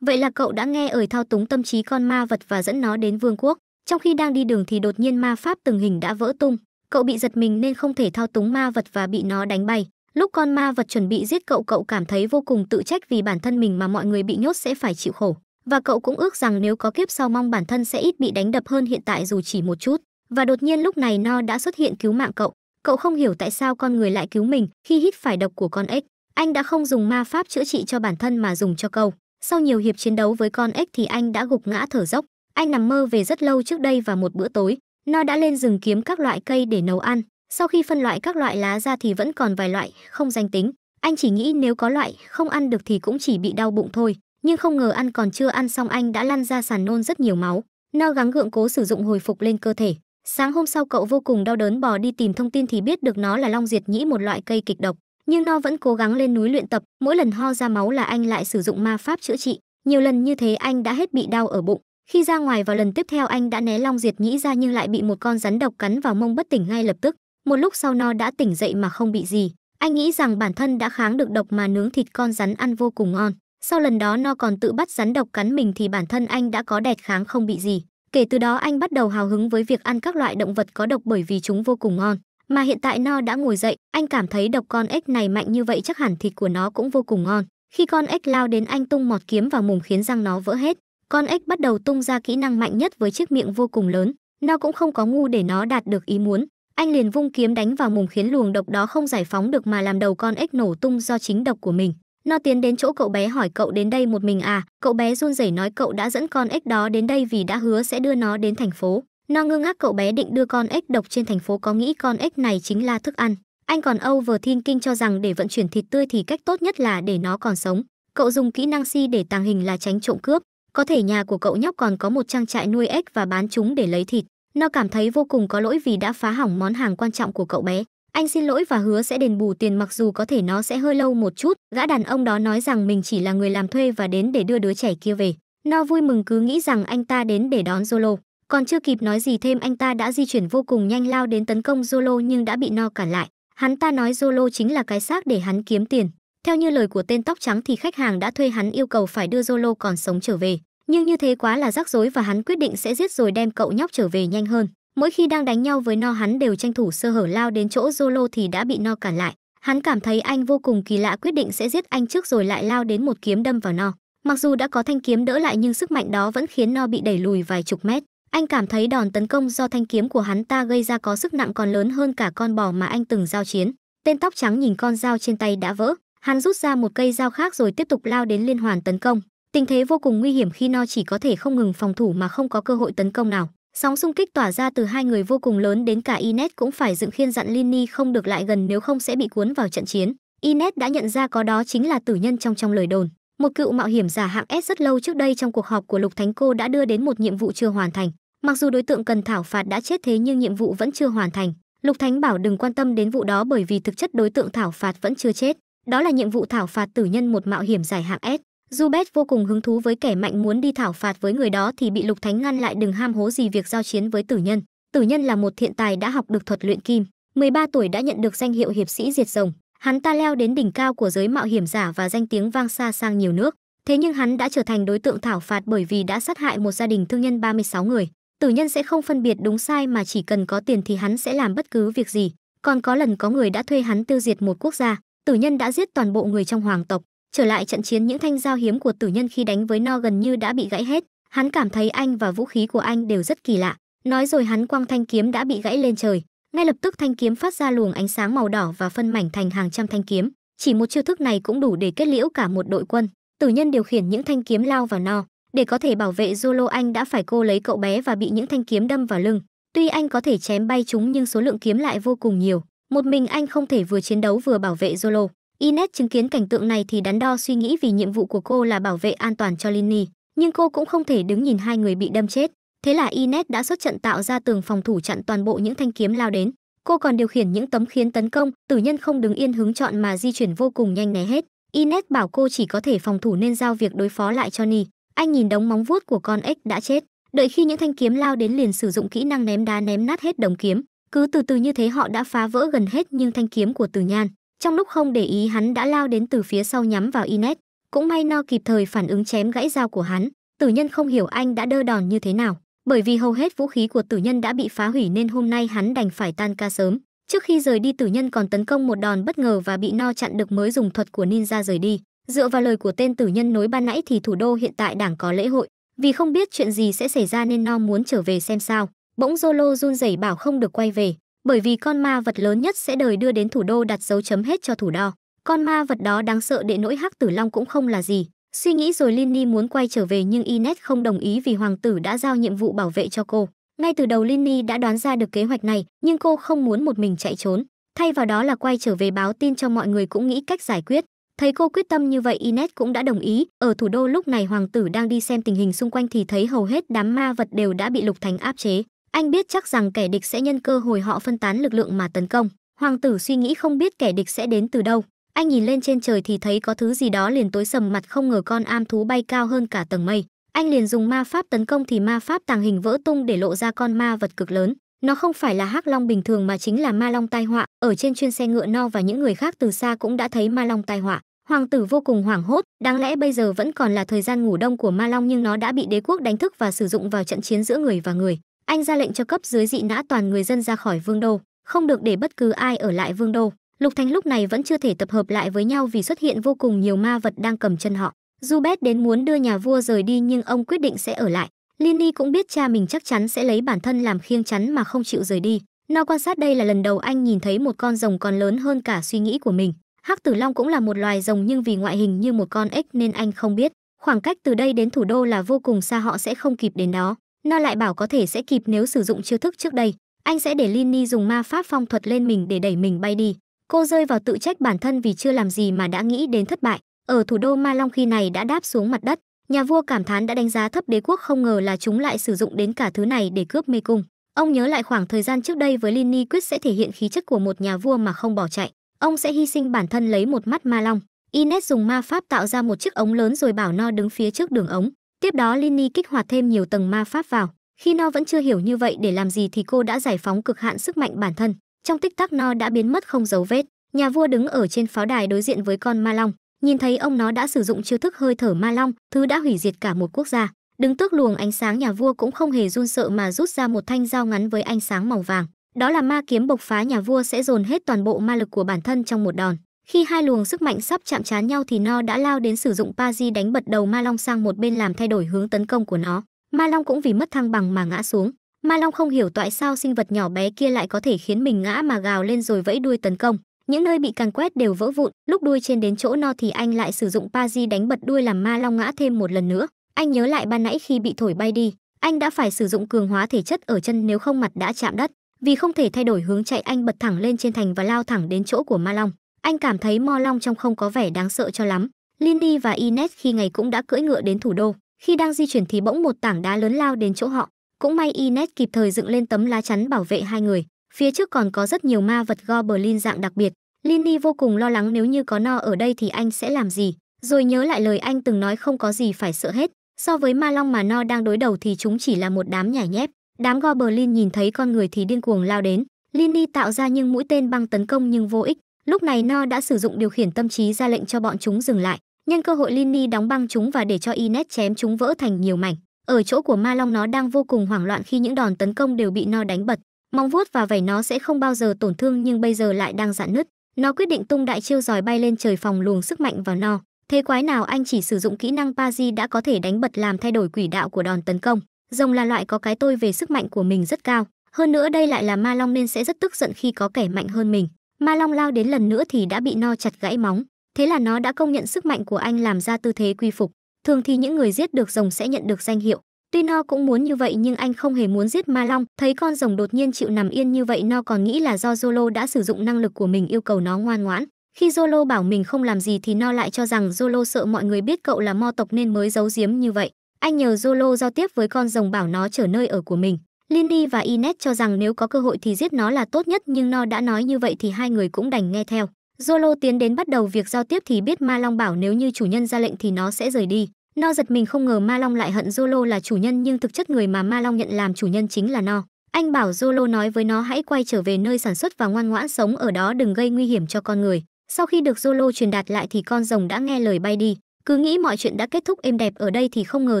vậy là cậu đã nghe ời thao túng tâm trí con ma vật và dẫn nó đến vương quốc trong khi đang đi đường thì đột nhiên ma pháp từng hình đã vỡ tung cậu bị giật mình nên không thể thao túng ma vật và bị nó đánh bay Lúc con ma vật chuẩn bị giết cậu cậu cảm thấy vô cùng tự trách vì bản thân mình mà mọi người bị nhốt sẽ phải chịu khổ. Và cậu cũng ước rằng nếu có kiếp sau mong bản thân sẽ ít bị đánh đập hơn hiện tại dù chỉ một chút. Và đột nhiên lúc này No đã xuất hiện cứu mạng cậu. Cậu không hiểu tại sao con người lại cứu mình khi hít phải độc của con ếch. Anh đã không dùng ma pháp chữa trị cho bản thân mà dùng cho cậu. Sau nhiều hiệp chiến đấu với con ếch thì anh đã gục ngã thở dốc. Anh nằm mơ về rất lâu trước đây và một bữa tối, No đã lên rừng kiếm các loại cây để nấu ăn. Sau khi phân loại các loại lá ra thì vẫn còn vài loại không danh tính, anh chỉ nghĩ nếu có loại không ăn được thì cũng chỉ bị đau bụng thôi, nhưng không ngờ ăn còn chưa ăn xong anh đã lăn ra sàn nôn rất nhiều máu. Nao gắng gượng cố sử dụng hồi phục lên cơ thể. Sáng hôm sau cậu vô cùng đau đớn bò đi tìm thông tin thì biết được nó là long diệt nhĩ một loại cây kịch độc, nhưng No vẫn cố gắng lên núi luyện tập, mỗi lần ho ra máu là anh lại sử dụng ma pháp chữa trị, nhiều lần như thế anh đã hết bị đau ở bụng. Khi ra ngoài vào lần tiếp theo anh đã né long diệt nhĩ ra nhưng lại bị một con rắn độc cắn vào mông bất tỉnh ngay lập tức một lúc sau nó đã tỉnh dậy mà không bị gì. Anh nghĩ rằng bản thân đã kháng được độc mà nướng thịt con rắn ăn vô cùng ngon. Sau lần đó nó còn tự bắt rắn độc cắn mình thì bản thân anh đã có đẹt kháng không bị gì. Kể từ đó anh bắt đầu hào hứng với việc ăn các loại động vật có độc bởi vì chúng vô cùng ngon. Mà hiện tại nó đã ngồi dậy, anh cảm thấy độc con ếch này mạnh như vậy chắc hẳn thịt của nó cũng vô cùng ngon. Khi con ếch lao đến anh tung mọt kiếm vào mồm khiến răng nó vỡ hết. Con ếch bắt đầu tung ra kỹ năng mạnh nhất với chiếc miệng vô cùng lớn. Nó cũng không có ngu để nó đạt được ý muốn anh liền vung kiếm đánh vào mùng khiến luồng độc đó không giải phóng được mà làm đầu con ếch nổ tung do chính độc của mình. Nó tiến đến chỗ cậu bé hỏi cậu đến đây một mình à, cậu bé run rẩy nói cậu đã dẫn con ếch đó đến đây vì đã hứa sẽ đưa nó đến thành phố. Nó ngưng ngác cậu bé định đưa con ếch độc trên thành phố có nghĩ con ếch này chính là thức ăn. Anh còn âu vừa thiên kinh cho rằng để vận chuyển thịt tươi thì cách tốt nhất là để nó còn sống. Cậu dùng kỹ năng si để tàng hình là tránh trộm cướp. Có thể nhà của cậu nhóc còn có một trang trại nuôi ếch và bán chúng để lấy thịt. Nó cảm thấy vô cùng có lỗi vì đã phá hỏng món hàng quan trọng của cậu bé. Anh xin lỗi và hứa sẽ đền bù tiền mặc dù có thể nó sẽ hơi lâu một chút. Gã đàn ông đó nói rằng mình chỉ là người làm thuê và đến để đưa đứa trẻ kia về. No vui mừng cứ nghĩ rằng anh ta đến để đón Zolo. Còn chưa kịp nói gì thêm anh ta đã di chuyển vô cùng nhanh lao đến tấn công Zolo nhưng đã bị No cản lại. Hắn ta nói Zolo chính là cái xác để hắn kiếm tiền. Theo như lời của tên tóc trắng thì khách hàng đã thuê hắn yêu cầu phải đưa Zolo còn sống trở về nhưng như thế quá là rắc rối và hắn quyết định sẽ giết rồi đem cậu nhóc trở về nhanh hơn mỗi khi đang đánh nhau với no hắn đều tranh thủ sơ hở lao đến chỗ zolo thì đã bị no cản lại hắn cảm thấy anh vô cùng kỳ lạ quyết định sẽ giết anh trước rồi lại lao đến một kiếm đâm vào no mặc dù đã có thanh kiếm đỡ lại nhưng sức mạnh đó vẫn khiến no bị đẩy lùi vài chục mét anh cảm thấy đòn tấn công do thanh kiếm của hắn ta gây ra có sức nặng còn lớn hơn cả con bò mà anh từng giao chiến tên tóc trắng nhìn con dao trên tay đã vỡ hắn rút ra một cây dao khác rồi tiếp tục lao đến liên hoàn tấn công Tình thế vô cùng nguy hiểm khi nó chỉ có thể không ngừng phòng thủ mà không có cơ hội tấn công nào. Sóng xung kích tỏa ra từ hai người vô cùng lớn đến cả Ines cũng phải dựng khiên dặn Linny không được lại gần nếu không sẽ bị cuốn vào trận chiến. Ines đã nhận ra có đó chính là tử nhân trong trong lời đồn. Một cựu mạo hiểm giả hạng S rất lâu trước đây trong cuộc họp của Lục Thánh Cô đã đưa đến một nhiệm vụ chưa hoàn thành. Mặc dù đối tượng cần thảo phạt đã chết thế nhưng nhiệm vụ vẫn chưa hoàn thành. Lục Thánh bảo đừng quan tâm đến vụ đó bởi vì thực chất đối tượng thảo phạt vẫn chưa chết. Đó là nhiệm vụ thảo phạt tử nhân một mạo hiểm giải hạng S. Zubet vô cùng hứng thú với kẻ mạnh muốn đi thảo phạt với người đó thì bị Lục Thánh ngăn lại đừng ham hố gì việc giao chiến với tử nhân. Tử nhân là một thiện tài đã học được thuật luyện kim, 13 tuổi đã nhận được danh hiệu hiệp sĩ diệt rồng. Hắn ta leo đến đỉnh cao của giới mạo hiểm giả và danh tiếng vang xa sang nhiều nước. Thế nhưng hắn đã trở thành đối tượng thảo phạt bởi vì đã sát hại một gia đình thương nhân 36 người. Tử nhân sẽ không phân biệt đúng sai mà chỉ cần có tiền thì hắn sẽ làm bất cứ việc gì. Còn có lần có người đã thuê hắn tiêu diệt một quốc gia, tử nhân đã giết toàn bộ người trong hoàng tộc, Trở lại trận chiến những thanh dao hiếm của tử nhân khi đánh với no gần như đã bị gãy hết, hắn cảm thấy anh và vũ khí của anh đều rất kỳ lạ. Nói rồi hắn quăng thanh kiếm đã bị gãy lên trời, ngay lập tức thanh kiếm phát ra luồng ánh sáng màu đỏ và phân mảnh thành hàng trăm thanh kiếm, chỉ một chiêu thức này cũng đủ để kết liễu cả một đội quân. Tử nhân điều khiển những thanh kiếm lao vào no, để có thể bảo vệ Zolo anh đã phải cô lấy cậu bé và bị những thanh kiếm đâm vào lưng. Tuy anh có thể chém bay chúng nhưng số lượng kiếm lại vô cùng nhiều, một mình anh không thể vừa chiến đấu vừa bảo vệ Zolo. Ines chứng kiến cảnh tượng này thì đắn đo suy nghĩ vì nhiệm vụ của cô là bảo vệ an toàn cho Linny, nhưng cô cũng không thể đứng nhìn hai người bị đâm chết. Thế là Ines đã xuất trận tạo ra tường phòng thủ chặn toàn bộ những thanh kiếm lao đến. Cô còn điều khiển những tấm khiến tấn công, tử nhân không đứng yên hướng chọn mà di chuyển vô cùng nhanh né hết. Ines bảo cô chỉ có thể phòng thủ nên giao việc đối phó lại cho Ni. Anh nhìn đống móng vuốt của con ếch đã chết, đợi khi những thanh kiếm lao đến liền sử dụng kỹ năng ném đá ném nát hết đồng kiếm. Cứ từ từ như thế họ đã phá vỡ gần hết nhưng thanh kiếm của Tử Nhan trong lúc không để ý hắn đã lao đến từ phía sau nhắm vào Inet. cũng may no kịp thời phản ứng chém gãy dao của hắn, tử nhân không hiểu anh đã đơ đòn như thế nào, bởi vì hầu hết vũ khí của tử nhân đã bị phá hủy nên hôm nay hắn đành phải tan ca sớm. Trước khi rời đi tử nhân còn tấn công một đòn bất ngờ và bị no chặn được mới dùng thuật của ninja rời đi. Dựa vào lời của tên tử nhân nối ban nãy thì thủ đô hiện tại đảng có lễ hội, vì không biết chuyện gì sẽ xảy ra nên no muốn trở về xem sao. Bỗng Zolo run rẩy bảo không được quay về, bởi vì con ma vật lớn nhất sẽ đời đưa đến thủ đô đặt dấu chấm hết cho thủ đo. Con ma vật đó đáng sợ đến nỗi Hắc Tử Long cũng không là gì. Suy nghĩ rồi Linny muốn quay trở về nhưng Ines không đồng ý vì hoàng tử đã giao nhiệm vụ bảo vệ cho cô. Ngay từ đầu Linny đã đoán ra được kế hoạch này, nhưng cô không muốn một mình chạy trốn. Thay vào đó là quay trở về báo tin cho mọi người cũng nghĩ cách giải quyết. Thấy cô quyết tâm như vậy Ines cũng đã đồng ý. Ở thủ đô lúc này hoàng tử đang đi xem tình hình xung quanh thì thấy hầu hết đám ma vật đều đã bị lục thánh áp chế. Anh biết chắc rằng kẻ địch sẽ nhân cơ hội họ phân tán lực lượng mà tấn công. Hoàng tử suy nghĩ không biết kẻ địch sẽ đến từ đâu. Anh nhìn lên trên trời thì thấy có thứ gì đó liền tối sầm mặt không ngờ con am thú bay cao hơn cả tầng mây. Anh liền dùng ma pháp tấn công thì ma pháp tàng hình vỡ tung để lộ ra con ma vật cực lớn. Nó không phải là hắc long bình thường mà chính là ma long tai họa, ở trên chuyên xe ngựa no và những người khác từ xa cũng đã thấy ma long tai họa. Hoàng tử vô cùng hoảng hốt, đáng lẽ bây giờ vẫn còn là thời gian ngủ đông của ma long nhưng nó đã bị đế quốc đánh thức và sử dụng vào trận chiến giữa người và người anh ra lệnh cho cấp dưới dị nã toàn người dân ra khỏi vương đô không được để bất cứ ai ở lại vương đô lục thành lúc này vẫn chưa thể tập hợp lại với nhau vì xuất hiện vô cùng nhiều ma vật đang cầm chân họ du bét đến muốn đưa nhà vua rời đi nhưng ông quyết định sẽ ở lại liên y cũng biết cha mình chắc chắn sẽ lấy bản thân làm khiêng chắn mà không chịu rời đi no quan sát đây là lần đầu anh nhìn thấy một con rồng còn lớn hơn cả suy nghĩ của mình hắc tử long cũng là một loài rồng nhưng vì ngoại hình như một con ếch nên anh không biết khoảng cách từ đây đến thủ đô là vô cùng xa họ sẽ không kịp đến đó nó lại bảo có thể sẽ kịp nếu sử dụng chiêu thức trước đây anh sẽ để Linny dùng ma pháp phong thuật lên mình để đẩy mình bay đi. Cô rơi vào tự trách bản thân vì chưa làm gì mà đã nghĩ đến thất bại. Ở thủ đô Ma Long khi này đã đáp xuống mặt đất, nhà vua cảm thán đã đánh giá thấp đế quốc không ngờ là chúng lại sử dụng đến cả thứ này để cướp mê cung. Ông nhớ lại khoảng thời gian trước đây với Linny quyết sẽ thể hiện khí chất của một nhà vua mà không bỏ chạy. Ông sẽ hy sinh bản thân lấy một mắt Ma Long. Ines dùng ma pháp tạo ra một chiếc ống lớn rồi bảo no đứng phía trước đường ống. Tiếp đó Linny kích hoạt thêm nhiều tầng ma pháp vào. Khi No vẫn chưa hiểu như vậy để làm gì thì cô đã giải phóng cực hạn sức mạnh bản thân. Trong tích tắc No đã biến mất không dấu vết. Nhà vua đứng ở trên pháo đài đối diện với con ma long, nhìn thấy ông nó đã sử dụng chiêu thức hơi thở ma long, thứ đã hủy diệt cả một quốc gia. Đứng tước luồng ánh sáng nhà vua cũng không hề run sợ mà rút ra một thanh dao ngắn với ánh sáng màu vàng. Đó là ma kiếm bộc phá nhà vua sẽ dồn hết toàn bộ ma lực của bản thân trong một đòn. Khi hai luồng sức mạnh sắp chạm trán nhau thì No đã lao đến sử dụng Pazi đánh bật đầu Ma Long sang một bên làm thay đổi hướng tấn công của nó. Ma Long cũng vì mất thăng bằng mà ngã xuống. Ma Long không hiểu tại sao sinh vật nhỏ bé kia lại có thể khiến mình ngã mà gào lên rồi vẫy đuôi tấn công. Những nơi bị càn quét đều vỡ vụn, lúc đuôi trên đến chỗ No thì anh lại sử dụng Pazi đánh bật đuôi làm Ma Long ngã thêm một lần nữa. Anh nhớ lại ban nãy khi bị thổi bay đi, anh đã phải sử dụng cường hóa thể chất ở chân nếu không mặt đã chạm đất. Vì không thể thay đổi hướng chạy anh bật thẳng lên trên thành và lao thẳng đến chỗ của Ma Long. Anh cảm thấy Mo Long trong không có vẻ đáng sợ cho lắm. Lindy và Ines khi ngày cũng đã cưỡi ngựa đến thủ đô. Khi đang di chuyển thì bỗng một tảng đá lớn lao đến chỗ họ. Cũng may Ines kịp thời dựng lên tấm lá chắn bảo vệ hai người. Phía trước còn có rất nhiều ma vật goblin dạng đặc biệt. Lindy vô cùng lo lắng nếu như có no ở đây thì anh sẽ làm gì. Rồi nhớ lại lời anh từng nói không có gì phải sợ hết. So với ma long mà no đang đối đầu thì chúng chỉ là một đám nhảy nhép. Đám goblin nhìn thấy con người thì điên cuồng lao đến. Lindy tạo ra những mũi tên băng tấn công nhưng vô ích. Lúc này No đã sử dụng điều khiển tâm trí ra lệnh cho bọn chúng dừng lại, nhân cơ hội Linny đóng băng chúng và để cho Ines chém chúng vỡ thành nhiều mảnh. Ở chỗ của Ma Long nó đang vô cùng hoảng loạn khi những đòn tấn công đều bị No đánh bật. Mong vuốt và vảy nó sẽ không bao giờ tổn thương nhưng bây giờ lại đang dạn nứt. Nó quyết định tung đại chiêu giòi bay lên trời phòng luồng sức mạnh vào No. Thế quái nào anh chỉ sử dụng kỹ năng Pazi đã có thể đánh bật làm thay đổi quỷ đạo của đòn tấn công. Rồng là loại có cái tôi về sức mạnh của mình rất cao. Hơn nữa đây lại là ma long nên sẽ rất tức giận khi có kẻ mạnh hơn mình. Ma Long lao đến lần nữa thì đã bị no chặt gãy móng, thế là nó đã công nhận sức mạnh của anh làm ra tư thế quy phục. Thường thì những người giết được rồng sẽ nhận được danh hiệu. Tuy No cũng muốn như vậy nhưng anh không hề muốn giết Ma Long, thấy con rồng đột nhiên chịu nằm yên như vậy No còn nghĩ là do Zolo đã sử dụng năng lực của mình yêu cầu nó ngoan ngoãn. Khi Zolo bảo mình không làm gì thì No lại cho rằng Zolo sợ mọi người biết cậu là mo tộc nên mới giấu giếm như vậy. Anh nhờ Zolo giao tiếp với con rồng bảo nó trở nơi ở của mình. Lindy và Ines cho rằng nếu có cơ hội thì giết nó là tốt nhất nhưng nó đã nói như vậy thì hai người cũng đành nghe theo. Zolo tiến đến bắt đầu việc giao tiếp thì biết Ma Long bảo nếu như chủ nhân ra lệnh thì nó sẽ rời đi. No giật mình không ngờ Ma Long lại hận Zolo là chủ nhân nhưng thực chất người mà Ma Long nhận làm chủ nhân chính là No. Anh bảo Zolo nói với nó hãy quay trở về nơi sản xuất và ngoan ngoãn sống ở đó đừng gây nguy hiểm cho con người. Sau khi được Zolo truyền đạt lại thì con rồng đã nghe lời bay đi. Cứ nghĩ mọi chuyện đã kết thúc êm đẹp ở đây thì không ngờ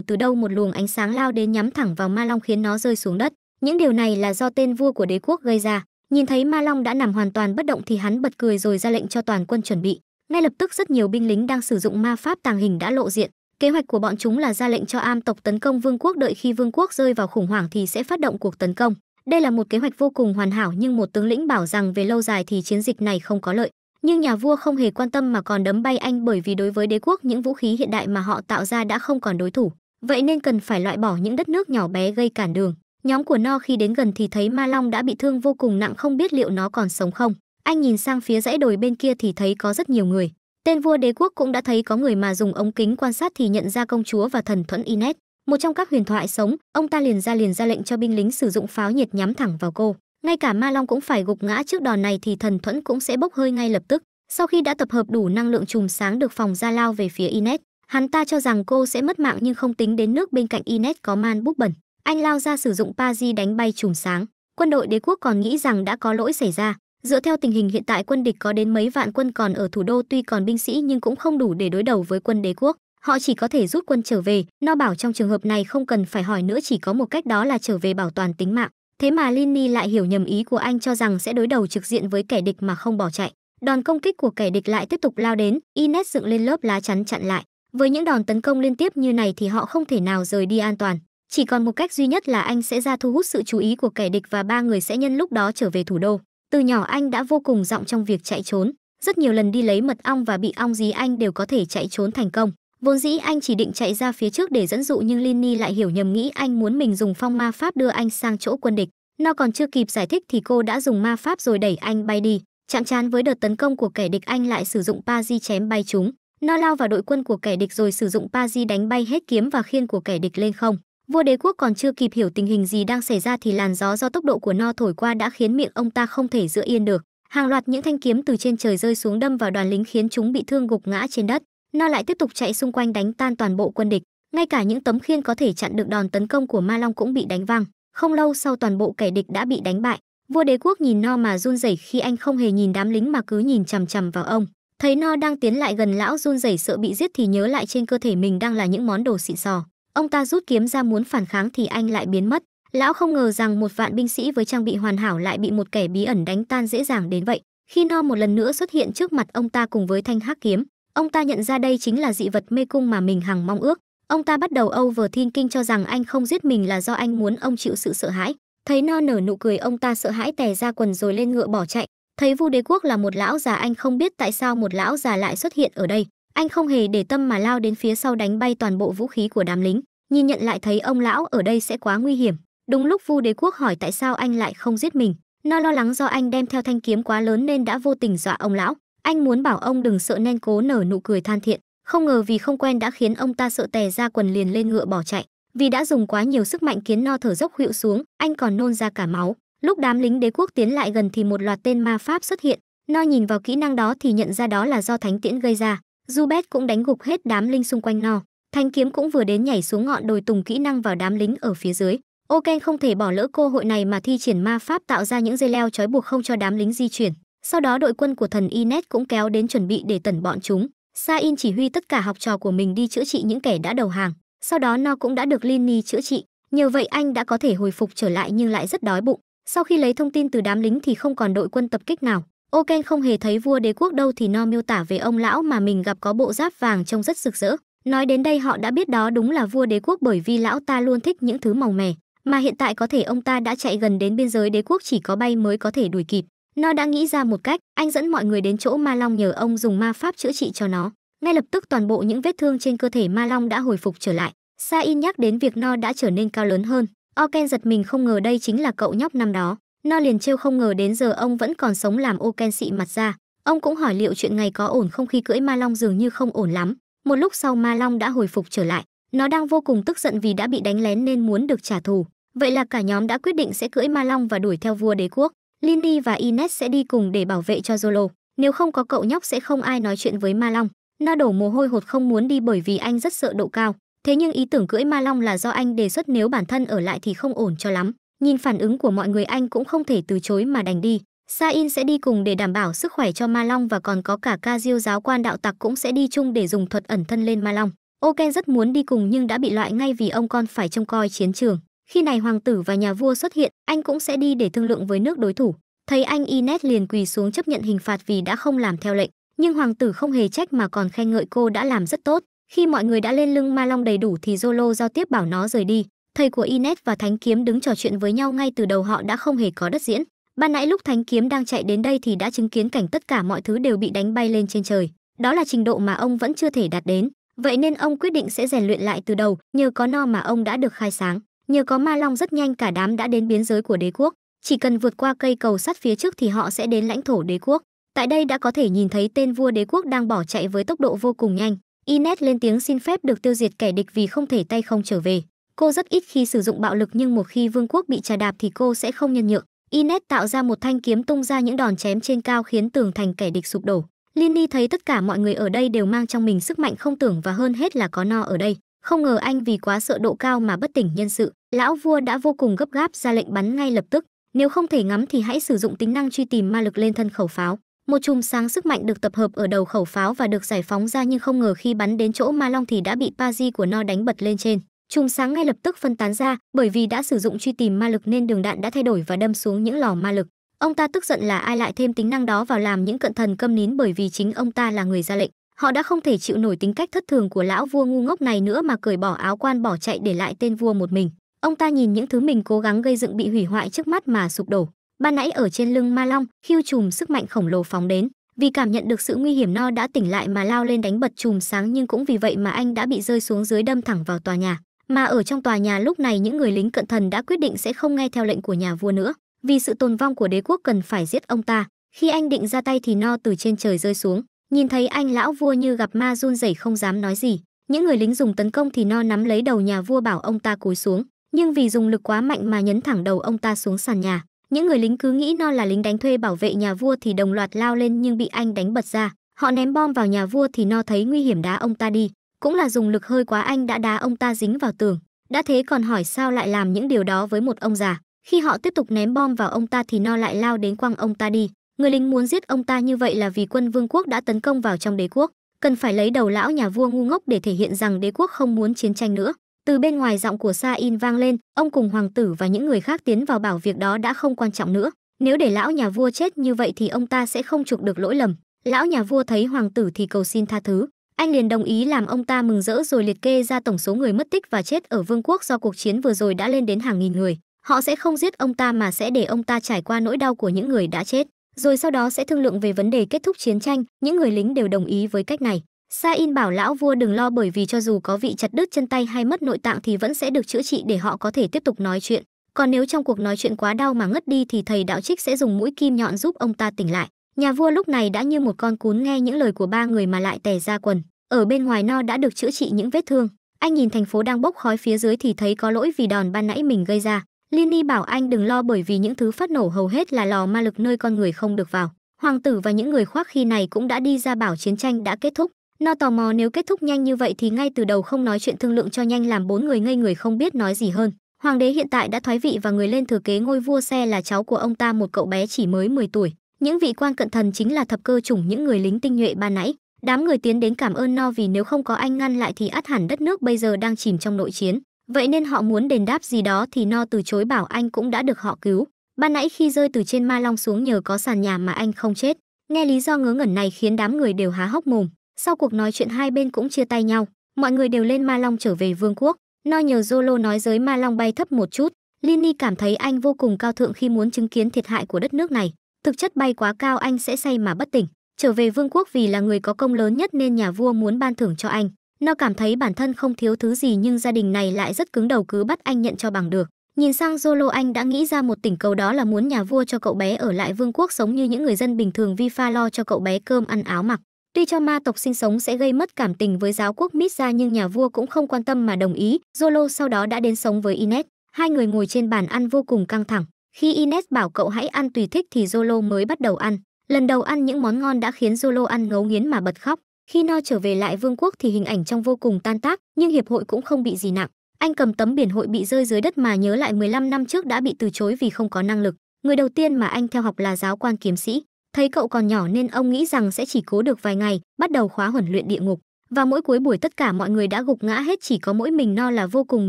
từ đâu một luồng ánh sáng lao đến nhắm thẳng vào Ma Long khiến nó rơi xuống đất. Những điều này là do tên vua của đế quốc gây ra. Nhìn thấy Ma Long đã nằm hoàn toàn bất động thì hắn bật cười rồi ra lệnh cho toàn quân chuẩn bị. Ngay lập tức rất nhiều binh lính đang sử dụng ma pháp tàng hình đã lộ diện. Kế hoạch của bọn chúng là ra lệnh cho am tộc tấn công vương quốc đợi khi vương quốc rơi vào khủng hoảng thì sẽ phát động cuộc tấn công. Đây là một kế hoạch vô cùng hoàn hảo nhưng một tướng lĩnh bảo rằng về lâu dài thì chiến dịch này không có lợi nhưng nhà vua không hề quan tâm mà còn đấm bay anh bởi vì đối với đế quốc những vũ khí hiện đại mà họ tạo ra đã không còn đối thủ vậy nên cần phải loại bỏ những đất nước nhỏ bé gây cản đường nhóm của no khi đến gần thì thấy ma long đã bị thương vô cùng nặng không biết liệu nó còn sống không anh nhìn sang phía dãy đồi bên kia thì thấy có rất nhiều người tên vua đế quốc cũng đã thấy có người mà dùng ống kính quan sát thì nhận ra công chúa và thần thuẫn inet một trong các huyền thoại sống ông ta liền ra liền ra lệnh cho binh lính sử dụng pháo nhiệt nhắm thẳng vào cô ngay cả Ma Long cũng phải gục ngã trước đòn này thì thần thuẫn cũng sẽ bốc hơi ngay lập tức. Sau khi đã tập hợp đủ năng lượng chùm sáng được phòng ra lao về phía Ines, hắn ta cho rằng cô sẽ mất mạng nhưng không tính đến nước bên cạnh Ines có man bút bẩn. Anh lao ra sử dụng Pazi đánh bay chùm sáng. Quân đội đế quốc còn nghĩ rằng đã có lỗi xảy ra. Dựa theo tình hình hiện tại quân địch có đến mấy vạn quân còn ở thủ đô tuy còn binh sĩ nhưng cũng không đủ để đối đầu với quân đế quốc. Họ chỉ có thể rút quân trở về, nó bảo trong trường hợp này không cần phải hỏi nữa chỉ có một cách đó là trở về bảo toàn tính mạng. Thế mà Linny lại hiểu nhầm ý của anh cho rằng sẽ đối đầu trực diện với kẻ địch mà không bỏ chạy. Đòn công kích của kẻ địch lại tiếp tục lao đến, Ines dựng lên lớp lá chắn chặn lại. Với những đòn tấn công liên tiếp như này thì họ không thể nào rời đi an toàn. Chỉ còn một cách duy nhất là anh sẽ ra thu hút sự chú ý của kẻ địch và ba người sẽ nhân lúc đó trở về thủ đô. Từ nhỏ anh đã vô cùng rộng trong việc chạy trốn. Rất nhiều lần đi lấy mật ong và bị ong dí anh đều có thể chạy trốn thành công. Vốn dĩ anh chỉ định chạy ra phía trước để dẫn dụ nhưng Linny lại hiểu nhầm nghĩ anh muốn mình dùng phong ma pháp đưa anh sang chỗ quân địch. Nó còn chưa kịp giải thích thì cô đã dùng ma pháp rồi đẩy anh bay đi. Chạm trán với đợt tấn công của kẻ địch anh lại sử dụng Pazi chém bay chúng. Nó lao vào đội quân của kẻ địch rồi sử dụng Pazi đánh bay hết kiếm và khiên của kẻ địch lên không. Vua đế quốc còn chưa kịp hiểu tình hình gì đang xảy ra thì làn gió do tốc độ của no thổi qua đã khiến miệng ông ta không thể giữ yên được. Hàng loạt những thanh kiếm từ trên trời rơi xuống đâm vào đoàn lính khiến chúng bị thương gục ngã trên đất nó lại tiếp tục chạy xung quanh đánh tan toàn bộ quân địch ngay cả những tấm khiên có thể chặn được đòn tấn công của ma long cũng bị đánh văng không lâu sau toàn bộ kẻ địch đã bị đánh bại vua đế quốc nhìn no mà run rẩy khi anh không hề nhìn đám lính mà cứ nhìn chằm chằm vào ông thấy no đang tiến lại gần lão run rẩy sợ bị giết thì nhớ lại trên cơ thể mình đang là những món đồ xịn sò ông ta rút kiếm ra muốn phản kháng thì anh lại biến mất lão không ngờ rằng một vạn binh sĩ với trang bị hoàn hảo lại bị một kẻ bí ẩn đánh tan dễ dàng đến vậy khi no một lần nữa xuất hiện trước mặt ông ta cùng với thanh hắc kiếm Ông ta nhận ra đây chính là dị vật mê cung mà mình hằng mong ước. Ông ta bắt đầu overthinking cho rằng anh không giết mình là do anh muốn ông chịu sự sợ hãi. Thấy no nở nụ cười ông ta sợ hãi tè ra quần rồi lên ngựa bỏ chạy. Thấy Vu Đế Quốc là một lão già anh không biết tại sao một lão già lại xuất hiện ở đây. Anh không hề để tâm mà lao đến phía sau đánh bay toàn bộ vũ khí của đám lính. Nhìn nhận lại thấy ông lão ở đây sẽ quá nguy hiểm. Đúng lúc Vu Đế Quốc hỏi tại sao anh lại không giết mình, no lo lắng do anh đem theo thanh kiếm quá lớn nên đã vô tình dọa ông lão. Anh muốn bảo ông đừng sợ nên cố nở nụ cười than thiện, không ngờ vì không quen đã khiến ông ta sợ tè ra quần liền lên ngựa bỏ chạy. Vì đã dùng quá nhiều sức mạnh khiến no thở dốc hiệu xuống, anh còn nôn ra cả máu. Lúc đám lính đế quốc tiến lại gần thì một loạt tên ma pháp xuất hiện, no nhìn vào kỹ năng đó thì nhận ra đó là do thánh tiễn gây ra. Jubet cũng đánh gục hết đám linh xung quanh no. Thanh kiếm cũng vừa đến nhảy xuống ngọn đồi tùng kỹ năng vào đám lính ở phía dưới. Oken không thể bỏ lỡ cơ hội này mà thi triển ma pháp tạo ra những dây leo trói buộc không cho đám lính di chuyển. Sau đó đội quân của thần Ines cũng kéo đến chuẩn bị để tẩn bọn chúng. Sa In chỉ huy tất cả học trò của mình đi chữa trị những kẻ đã đầu hàng. Sau đó no cũng đã được Linny chữa trị. Nhờ vậy anh đã có thể hồi phục trở lại nhưng lại rất đói bụng. Sau khi lấy thông tin từ đám lính thì không còn đội quân tập kích nào. Oken không hề thấy vua đế quốc đâu thì no miêu tả về ông lão mà mình gặp có bộ giáp vàng trông rất rực rỡ. Nói đến đây họ đã biết đó đúng là vua đế quốc bởi vì lão ta luôn thích những thứ màu mè. Mà hiện tại có thể ông ta đã chạy gần đến biên giới đế quốc chỉ có bay mới có thể đuổi kịp nó đã nghĩ ra một cách anh dẫn mọi người đến chỗ ma long nhờ ông dùng ma pháp chữa trị cho nó ngay lập tức toàn bộ những vết thương trên cơ thể ma long đã hồi phục trở lại sa in nhắc đến việc nó đã trở nên cao lớn hơn oken giật mình không ngờ đây chính là cậu nhóc năm đó Nó liền trêu không ngờ đến giờ ông vẫn còn sống làm oken xị mặt ra ông cũng hỏi liệu chuyện ngày có ổn không khi cưỡi ma long dường như không ổn lắm một lúc sau ma long đã hồi phục trở lại nó đang vô cùng tức giận vì đã bị đánh lén nên muốn được trả thù vậy là cả nhóm đã quyết định sẽ cưỡi ma long và đuổi theo vua đế quốc Lindy và Ines sẽ đi cùng để bảo vệ cho Zolo. Nếu không có cậu nhóc sẽ không ai nói chuyện với Ma Long. Na đổ mồ hôi hột không muốn đi bởi vì anh rất sợ độ cao. Thế nhưng ý tưởng cưỡi Ma Long là do anh đề xuất nếu bản thân ở lại thì không ổn cho lắm. Nhìn phản ứng của mọi người anh cũng không thể từ chối mà đành đi. Sain sẽ đi cùng để đảm bảo sức khỏe cho Ma Long và còn có cả ca diêu giáo quan đạo tặc cũng sẽ đi chung để dùng thuật ẩn thân lên Ma Long. Oken rất muốn đi cùng nhưng đã bị loại ngay vì ông con phải trông coi chiến trường. Khi này hoàng tử và nhà vua xuất hiện, anh cũng sẽ đi để thương lượng với nước đối thủ. Thấy anh Inet liền quỳ xuống chấp nhận hình phạt vì đã không làm theo lệnh, nhưng hoàng tử không hề trách mà còn khen ngợi cô đã làm rất tốt. Khi mọi người đã lên lưng Ma Long đầy đủ thì Zolo giao tiếp bảo nó rời đi. Thầy của Inet và Thánh Kiếm đứng trò chuyện với nhau ngay từ đầu họ đã không hề có đất diễn. Ban nãy lúc Thánh Kiếm đang chạy đến đây thì đã chứng kiến cảnh tất cả mọi thứ đều bị đánh bay lên trên trời. Đó là trình độ mà ông vẫn chưa thể đạt đến. Vậy nên ông quyết định sẽ rèn luyện lại từ đầu, nhờ có no mà ông đã được khai sáng. Nhờ có ma long rất nhanh cả đám đã đến biên giới của đế quốc, chỉ cần vượt qua cây cầu sắt phía trước thì họ sẽ đến lãnh thổ đế quốc. Tại đây đã có thể nhìn thấy tên vua đế quốc đang bỏ chạy với tốc độ vô cùng nhanh. Ines lên tiếng xin phép được tiêu diệt kẻ địch vì không thể tay không trở về. Cô rất ít khi sử dụng bạo lực nhưng một khi vương quốc bị trà đạp thì cô sẽ không nhân nhượng. Ines tạo ra một thanh kiếm tung ra những đòn chém trên cao khiến tường thành kẻ địch sụp đổ. Linny thấy tất cả mọi người ở đây đều mang trong mình sức mạnh không tưởng và hơn hết là có no ở đây. Không ngờ anh vì quá sợ độ cao mà bất tỉnh nhân sự, lão vua đã vô cùng gấp gáp ra lệnh bắn ngay lập tức, nếu không thể ngắm thì hãy sử dụng tính năng truy tìm ma lực lên thân khẩu pháo. Một chùm sáng sức mạnh được tập hợp ở đầu khẩu pháo và được giải phóng ra nhưng không ngờ khi bắn đến chỗ ma long thì đã bị Pazi của nó đánh bật lên trên. Chùm sáng ngay lập tức phân tán ra, bởi vì đã sử dụng truy tìm ma lực nên đường đạn đã thay đổi và đâm xuống những lò ma lực. Ông ta tức giận là ai lại thêm tính năng đó vào làm những cận thần câm nín bởi vì chính ông ta là người ra lệnh. Họ đã không thể chịu nổi tính cách thất thường của lão vua ngu ngốc này nữa mà cởi bỏ áo quan bỏ chạy để lại tên vua một mình. Ông ta nhìn những thứ mình cố gắng gây dựng bị hủy hoại trước mắt mà sụp đổ. Ban nãy ở trên lưng Ma Long, khiêu chùm sức mạnh khổng lồ phóng đến, vì cảm nhận được sự nguy hiểm no đã tỉnh lại mà lao lên đánh bật chùm sáng nhưng cũng vì vậy mà anh đã bị rơi xuống dưới đâm thẳng vào tòa nhà. Mà ở trong tòa nhà lúc này những người lính cận thần đã quyết định sẽ không nghe theo lệnh của nhà vua nữa, vì sự tồn vong của đế quốc cần phải giết ông ta. Khi anh định ra tay thì no từ trên trời rơi xuống, Nhìn thấy anh lão vua như gặp ma run rẩy không dám nói gì, những người lính dùng tấn công thì no nắm lấy đầu nhà vua bảo ông ta cúi xuống, nhưng vì dùng lực quá mạnh mà nhấn thẳng đầu ông ta xuống sàn nhà. Những người lính cứ nghĩ no là lính đánh thuê bảo vệ nhà vua thì đồng loạt lao lên nhưng bị anh đánh bật ra. Họ ném bom vào nhà vua thì no thấy nguy hiểm đá ông ta đi, cũng là dùng lực hơi quá anh đã đá ông ta dính vào tường. Đã thế còn hỏi sao lại làm những điều đó với một ông già. Khi họ tiếp tục ném bom vào ông ta thì no lại lao đến quăng ông ta đi người lính muốn giết ông ta như vậy là vì quân vương quốc đã tấn công vào trong đế quốc cần phải lấy đầu lão nhà vua ngu ngốc để thể hiện rằng đế quốc không muốn chiến tranh nữa từ bên ngoài giọng của sa in vang lên ông cùng hoàng tử và những người khác tiến vào bảo việc đó đã không quan trọng nữa nếu để lão nhà vua chết như vậy thì ông ta sẽ không chuộc được lỗi lầm lão nhà vua thấy hoàng tử thì cầu xin tha thứ anh liền đồng ý làm ông ta mừng rỡ rồi liệt kê ra tổng số người mất tích và chết ở vương quốc do cuộc chiến vừa rồi đã lên đến hàng nghìn người họ sẽ không giết ông ta mà sẽ để ông ta trải qua nỗi đau của những người đã chết rồi sau đó sẽ thương lượng về vấn đề kết thúc chiến tranh, những người lính đều đồng ý với cách này. Sa In bảo lão vua đừng lo bởi vì cho dù có vị chặt đứt chân tay hay mất nội tạng thì vẫn sẽ được chữa trị để họ có thể tiếp tục nói chuyện. Còn nếu trong cuộc nói chuyện quá đau mà ngất đi thì thầy đạo trích sẽ dùng mũi kim nhọn giúp ông ta tỉnh lại. Nhà vua lúc này đã như một con cún nghe những lời của ba người mà lại tè ra quần. Ở bên ngoài no đã được chữa trị những vết thương. Anh nhìn thành phố đang bốc khói phía dưới thì thấy có lỗi vì đòn ban nãy mình gây ra. Linny bảo anh đừng lo bởi vì những thứ phát nổ hầu hết là lò ma lực nơi con người không được vào. Hoàng tử và những người khoác khi này cũng đã đi ra bảo chiến tranh đã kết thúc. No tò mò nếu kết thúc nhanh như vậy thì ngay từ đầu không nói chuyện thương lượng cho nhanh làm bốn người ngây người không biết nói gì hơn. Hoàng đế hiện tại đã thoái vị và người lên thừa kế ngôi vua xe là cháu của ông ta một cậu bé chỉ mới 10 tuổi. Những vị quan cận thần chính là thập cơ chủng những người lính tinh nhuệ ba nãy. Đám người tiến đến cảm ơn No vì nếu không có anh ngăn lại thì át hẳn đất nước bây giờ đang chìm trong nội chiến. Vậy nên họ muốn đền đáp gì đó thì No từ chối bảo anh cũng đã được họ cứu. Ban nãy khi rơi từ trên ma long xuống nhờ có sàn nhà mà anh không chết. Nghe lý do ngớ ngẩn này khiến đám người đều há hốc mồm. Sau cuộc nói chuyện hai bên cũng chia tay nhau. Mọi người đều lên ma long trở về vương quốc. No nhờ Zolo nói giới ma long bay thấp một chút. Lini cảm thấy anh vô cùng cao thượng khi muốn chứng kiến thiệt hại của đất nước này. Thực chất bay quá cao anh sẽ say mà bất tỉnh. Trở về vương quốc vì là người có công lớn nhất nên nhà vua muốn ban thưởng cho anh. Nó cảm thấy bản thân không thiếu thứ gì nhưng gia đình này lại rất cứng đầu cứ bắt anh nhận cho bằng được. Nhìn sang Zolo anh đã nghĩ ra một tỉnh cầu đó là muốn nhà vua cho cậu bé ở lại vương quốc sống như những người dân bình thường vi pha lo cho cậu bé cơm ăn áo mặc. Tuy cho ma tộc sinh sống sẽ gây mất cảm tình với giáo quốc Mít ra nhưng nhà vua cũng không quan tâm mà đồng ý. Zolo sau đó đã đến sống với Ines. Hai người ngồi trên bàn ăn vô cùng căng thẳng. Khi Ines bảo cậu hãy ăn tùy thích thì Zolo mới bắt đầu ăn. Lần đầu ăn những món ngon đã khiến Zolo ăn ngấu nghiến mà bật khóc. Khi No trở về lại vương quốc thì hình ảnh trong vô cùng tan tác, nhưng hiệp hội cũng không bị gì nặng. Anh cầm tấm biển hội bị rơi dưới đất mà nhớ lại 15 năm trước đã bị từ chối vì không có năng lực. Người đầu tiên mà anh theo học là giáo quan kiếm sĩ. Thấy cậu còn nhỏ nên ông nghĩ rằng sẽ chỉ cố được vài ngày, bắt đầu khóa huấn luyện địa ngục. Và mỗi cuối buổi tất cả mọi người đã gục ngã hết chỉ có mỗi mình No là vô cùng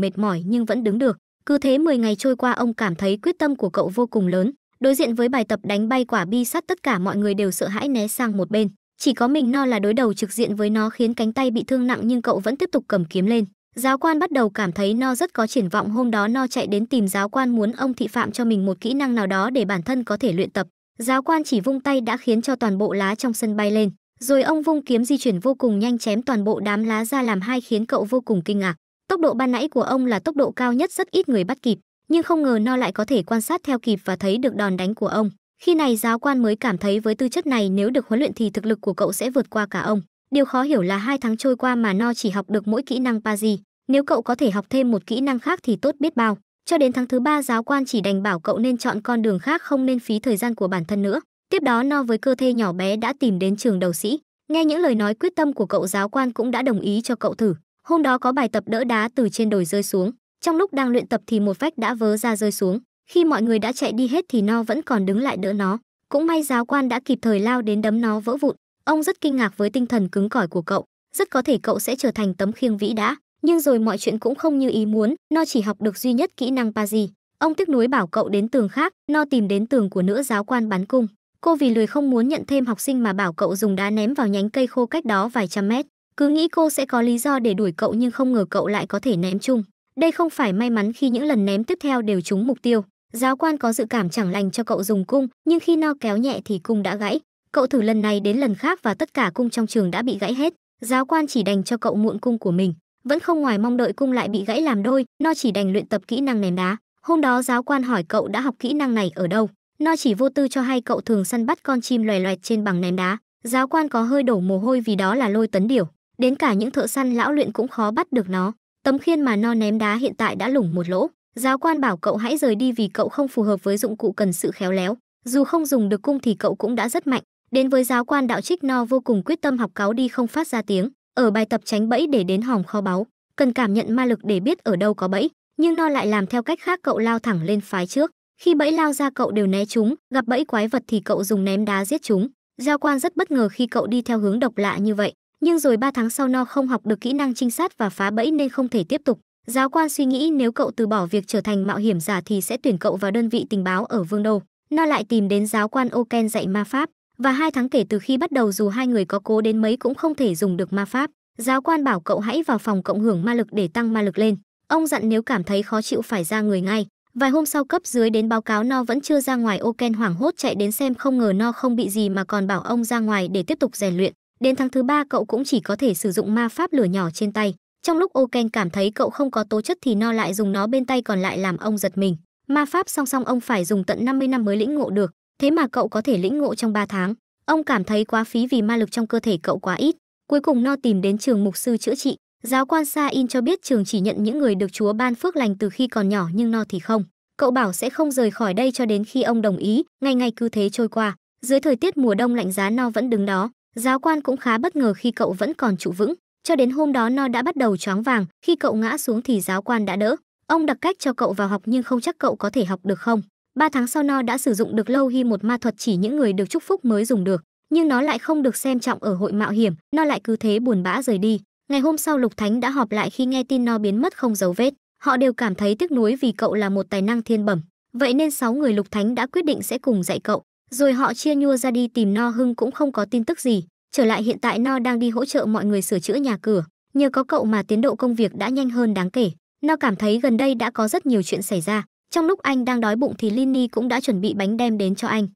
mệt mỏi nhưng vẫn đứng được. Cứ thế 10 ngày trôi qua ông cảm thấy quyết tâm của cậu vô cùng lớn. Đối diện với bài tập đánh bay quả bi sắt tất cả mọi người đều sợ hãi né sang một bên chỉ có mình no là đối đầu trực diện với nó khiến cánh tay bị thương nặng nhưng cậu vẫn tiếp tục cầm kiếm lên giáo quan bắt đầu cảm thấy no rất có triển vọng hôm đó no chạy đến tìm giáo quan muốn ông thị phạm cho mình một kỹ năng nào đó để bản thân có thể luyện tập giáo quan chỉ vung tay đã khiến cho toàn bộ lá trong sân bay lên rồi ông vung kiếm di chuyển vô cùng nhanh chém toàn bộ đám lá ra làm hai khiến cậu vô cùng kinh ngạc tốc độ ban nãy của ông là tốc độ cao nhất rất ít người bắt kịp nhưng không ngờ no lại có thể quan sát theo kịp và thấy được đòn đánh của ông khi này giáo quan mới cảm thấy với tư chất này nếu được huấn luyện thì thực lực của cậu sẽ vượt qua cả ông. Điều khó hiểu là hai tháng trôi qua mà No chỉ học được mỗi kỹ năng Pazi. Nếu cậu có thể học thêm một kỹ năng khác thì tốt biết bao. Cho đến tháng thứ ba giáo quan chỉ đành bảo cậu nên chọn con đường khác không nên phí thời gian của bản thân nữa. Tiếp đó No với cơ thể nhỏ bé đã tìm đến trường đầu sĩ. Nghe những lời nói quyết tâm của cậu giáo quan cũng đã đồng ý cho cậu thử. Hôm đó có bài tập đỡ đá từ trên đồi rơi xuống. Trong lúc đang luyện tập thì một vách đã vớ ra rơi xuống. Khi mọi người đã chạy đi hết thì nó vẫn còn đứng lại đỡ nó. Cũng may giáo quan đã kịp thời lao đến đấm nó vỡ vụn. Ông rất kinh ngạc với tinh thần cứng cỏi của cậu. Rất có thể cậu sẽ trở thành tấm khiêng vĩ đã. Nhưng rồi mọi chuyện cũng không như ý muốn. Nó chỉ học được duy nhất kỹ năng Pazi. Ông tiếc nuối bảo cậu đến tường khác. Nó tìm đến tường của nữ giáo quan bắn cung. Cô vì lười không muốn nhận thêm học sinh mà bảo cậu dùng đá ném vào nhánh cây khô cách đó vài trăm mét. Cứ nghĩ cô sẽ có lý do để đuổi cậu nhưng không ngờ cậu lại có thể ném chung. Đây không phải may mắn khi những lần ném tiếp theo đều trúng mục tiêu. Giáo quan có dự cảm chẳng lành cho cậu dùng cung, nhưng khi no kéo nhẹ thì cung đã gãy. Cậu thử lần này đến lần khác và tất cả cung trong trường đã bị gãy hết. Giáo quan chỉ đành cho cậu muộn cung của mình. Vẫn không ngoài mong đợi cung lại bị gãy làm đôi, no chỉ đành luyện tập kỹ năng ném đá. Hôm đó giáo quan hỏi cậu đã học kỹ năng này ở đâu. No chỉ vô tư cho hay cậu thường săn bắt con chim loè loẹt trên bằng ném đá. Giáo quan có hơi đổ mồ hôi vì đó là lôi tấn điểu. Đến cả những thợ săn lão luyện cũng khó bắt được nó. Tấm khiên mà no ném đá hiện tại đã lủng một lỗ. Giáo quan bảo cậu hãy rời đi vì cậu không phù hợp với dụng cụ cần sự khéo léo. Dù không dùng được cung thì cậu cũng đã rất mạnh. Đến với giáo quan đạo trích no vô cùng quyết tâm học cáo đi không phát ra tiếng. Ở bài tập tránh bẫy để đến hòm kho báu, cần cảm nhận ma lực để biết ở đâu có bẫy. Nhưng no lại làm theo cách khác cậu lao thẳng lên phái trước. Khi bẫy lao ra cậu đều né chúng, gặp bẫy quái vật thì cậu dùng ném đá giết chúng. Giáo quan rất bất ngờ khi cậu đi theo hướng độc lạ như vậy nhưng rồi 3 tháng sau no không học được kỹ năng trinh sát và phá bẫy nên không thể tiếp tục. Giáo quan suy nghĩ nếu cậu từ bỏ việc trở thành mạo hiểm giả thì sẽ tuyển cậu vào đơn vị tình báo ở Vương Đô. Nó lại tìm đến giáo quan Oken dạy ma pháp, và hai tháng kể từ khi bắt đầu dù hai người có cố đến mấy cũng không thể dùng được ma pháp. Giáo quan bảo cậu hãy vào phòng cộng hưởng ma lực để tăng ma lực lên. Ông dặn nếu cảm thấy khó chịu phải ra người ngay. Vài hôm sau cấp dưới đến báo cáo No vẫn chưa ra ngoài Oken hoảng hốt chạy đến xem không ngờ No không bị gì mà còn bảo ông ra ngoài để tiếp tục rèn luyện. Đến tháng thứ ba cậu cũng chỉ có thể sử dụng ma pháp lửa nhỏ trên tay. Trong lúc Oken cảm thấy cậu không có tố chất thì no lại dùng nó bên tay còn lại làm ông giật mình. Ma pháp song song ông phải dùng tận 50 năm mới lĩnh ngộ được, thế mà cậu có thể lĩnh ngộ trong 3 tháng. Ông cảm thấy quá phí vì ma lực trong cơ thể cậu quá ít. Cuối cùng no tìm đến trường mục sư chữa trị. Giáo quan Sa In cho biết trường chỉ nhận những người được Chúa ban phước lành từ khi còn nhỏ nhưng no thì không. Cậu bảo sẽ không rời khỏi đây cho đến khi ông đồng ý, ngày ngày cứ thế trôi qua. Dưới thời tiết mùa đông lạnh giá no vẫn đứng đó, giáo quan cũng khá bất ngờ khi cậu vẫn còn trụ vững. Cho đến hôm đó nó đã bắt đầu choáng vàng, khi cậu ngã xuống thì giáo quan đã đỡ. Ông đặc cách cho cậu vào học nhưng không chắc cậu có thể học được không. Ba tháng sau nó đã sử dụng được lâu hy một ma thuật chỉ những người được chúc phúc mới dùng được, nhưng nó lại không được xem trọng ở hội mạo hiểm, nó lại cứ thế buồn bã rời đi. Ngày hôm sau Lục Thánh đã họp lại khi nghe tin nó biến mất không dấu vết. Họ đều cảm thấy tiếc nuối vì cậu là một tài năng thiên bẩm. Vậy nên sáu người Lục Thánh đã quyết định sẽ cùng dạy cậu, rồi họ chia nhua ra đi tìm No Hưng cũng không có tin tức gì. Trở lại hiện tại No đang đi hỗ trợ mọi người sửa chữa nhà cửa, nhờ có cậu mà tiến độ công việc đã nhanh hơn đáng kể. No cảm thấy gần đây đã có rất nhiều chuyện xảy ra. Trong lúc anh đang đói bụng thì Linny cũng đã chuẩn bị bánh đem đến cho anh.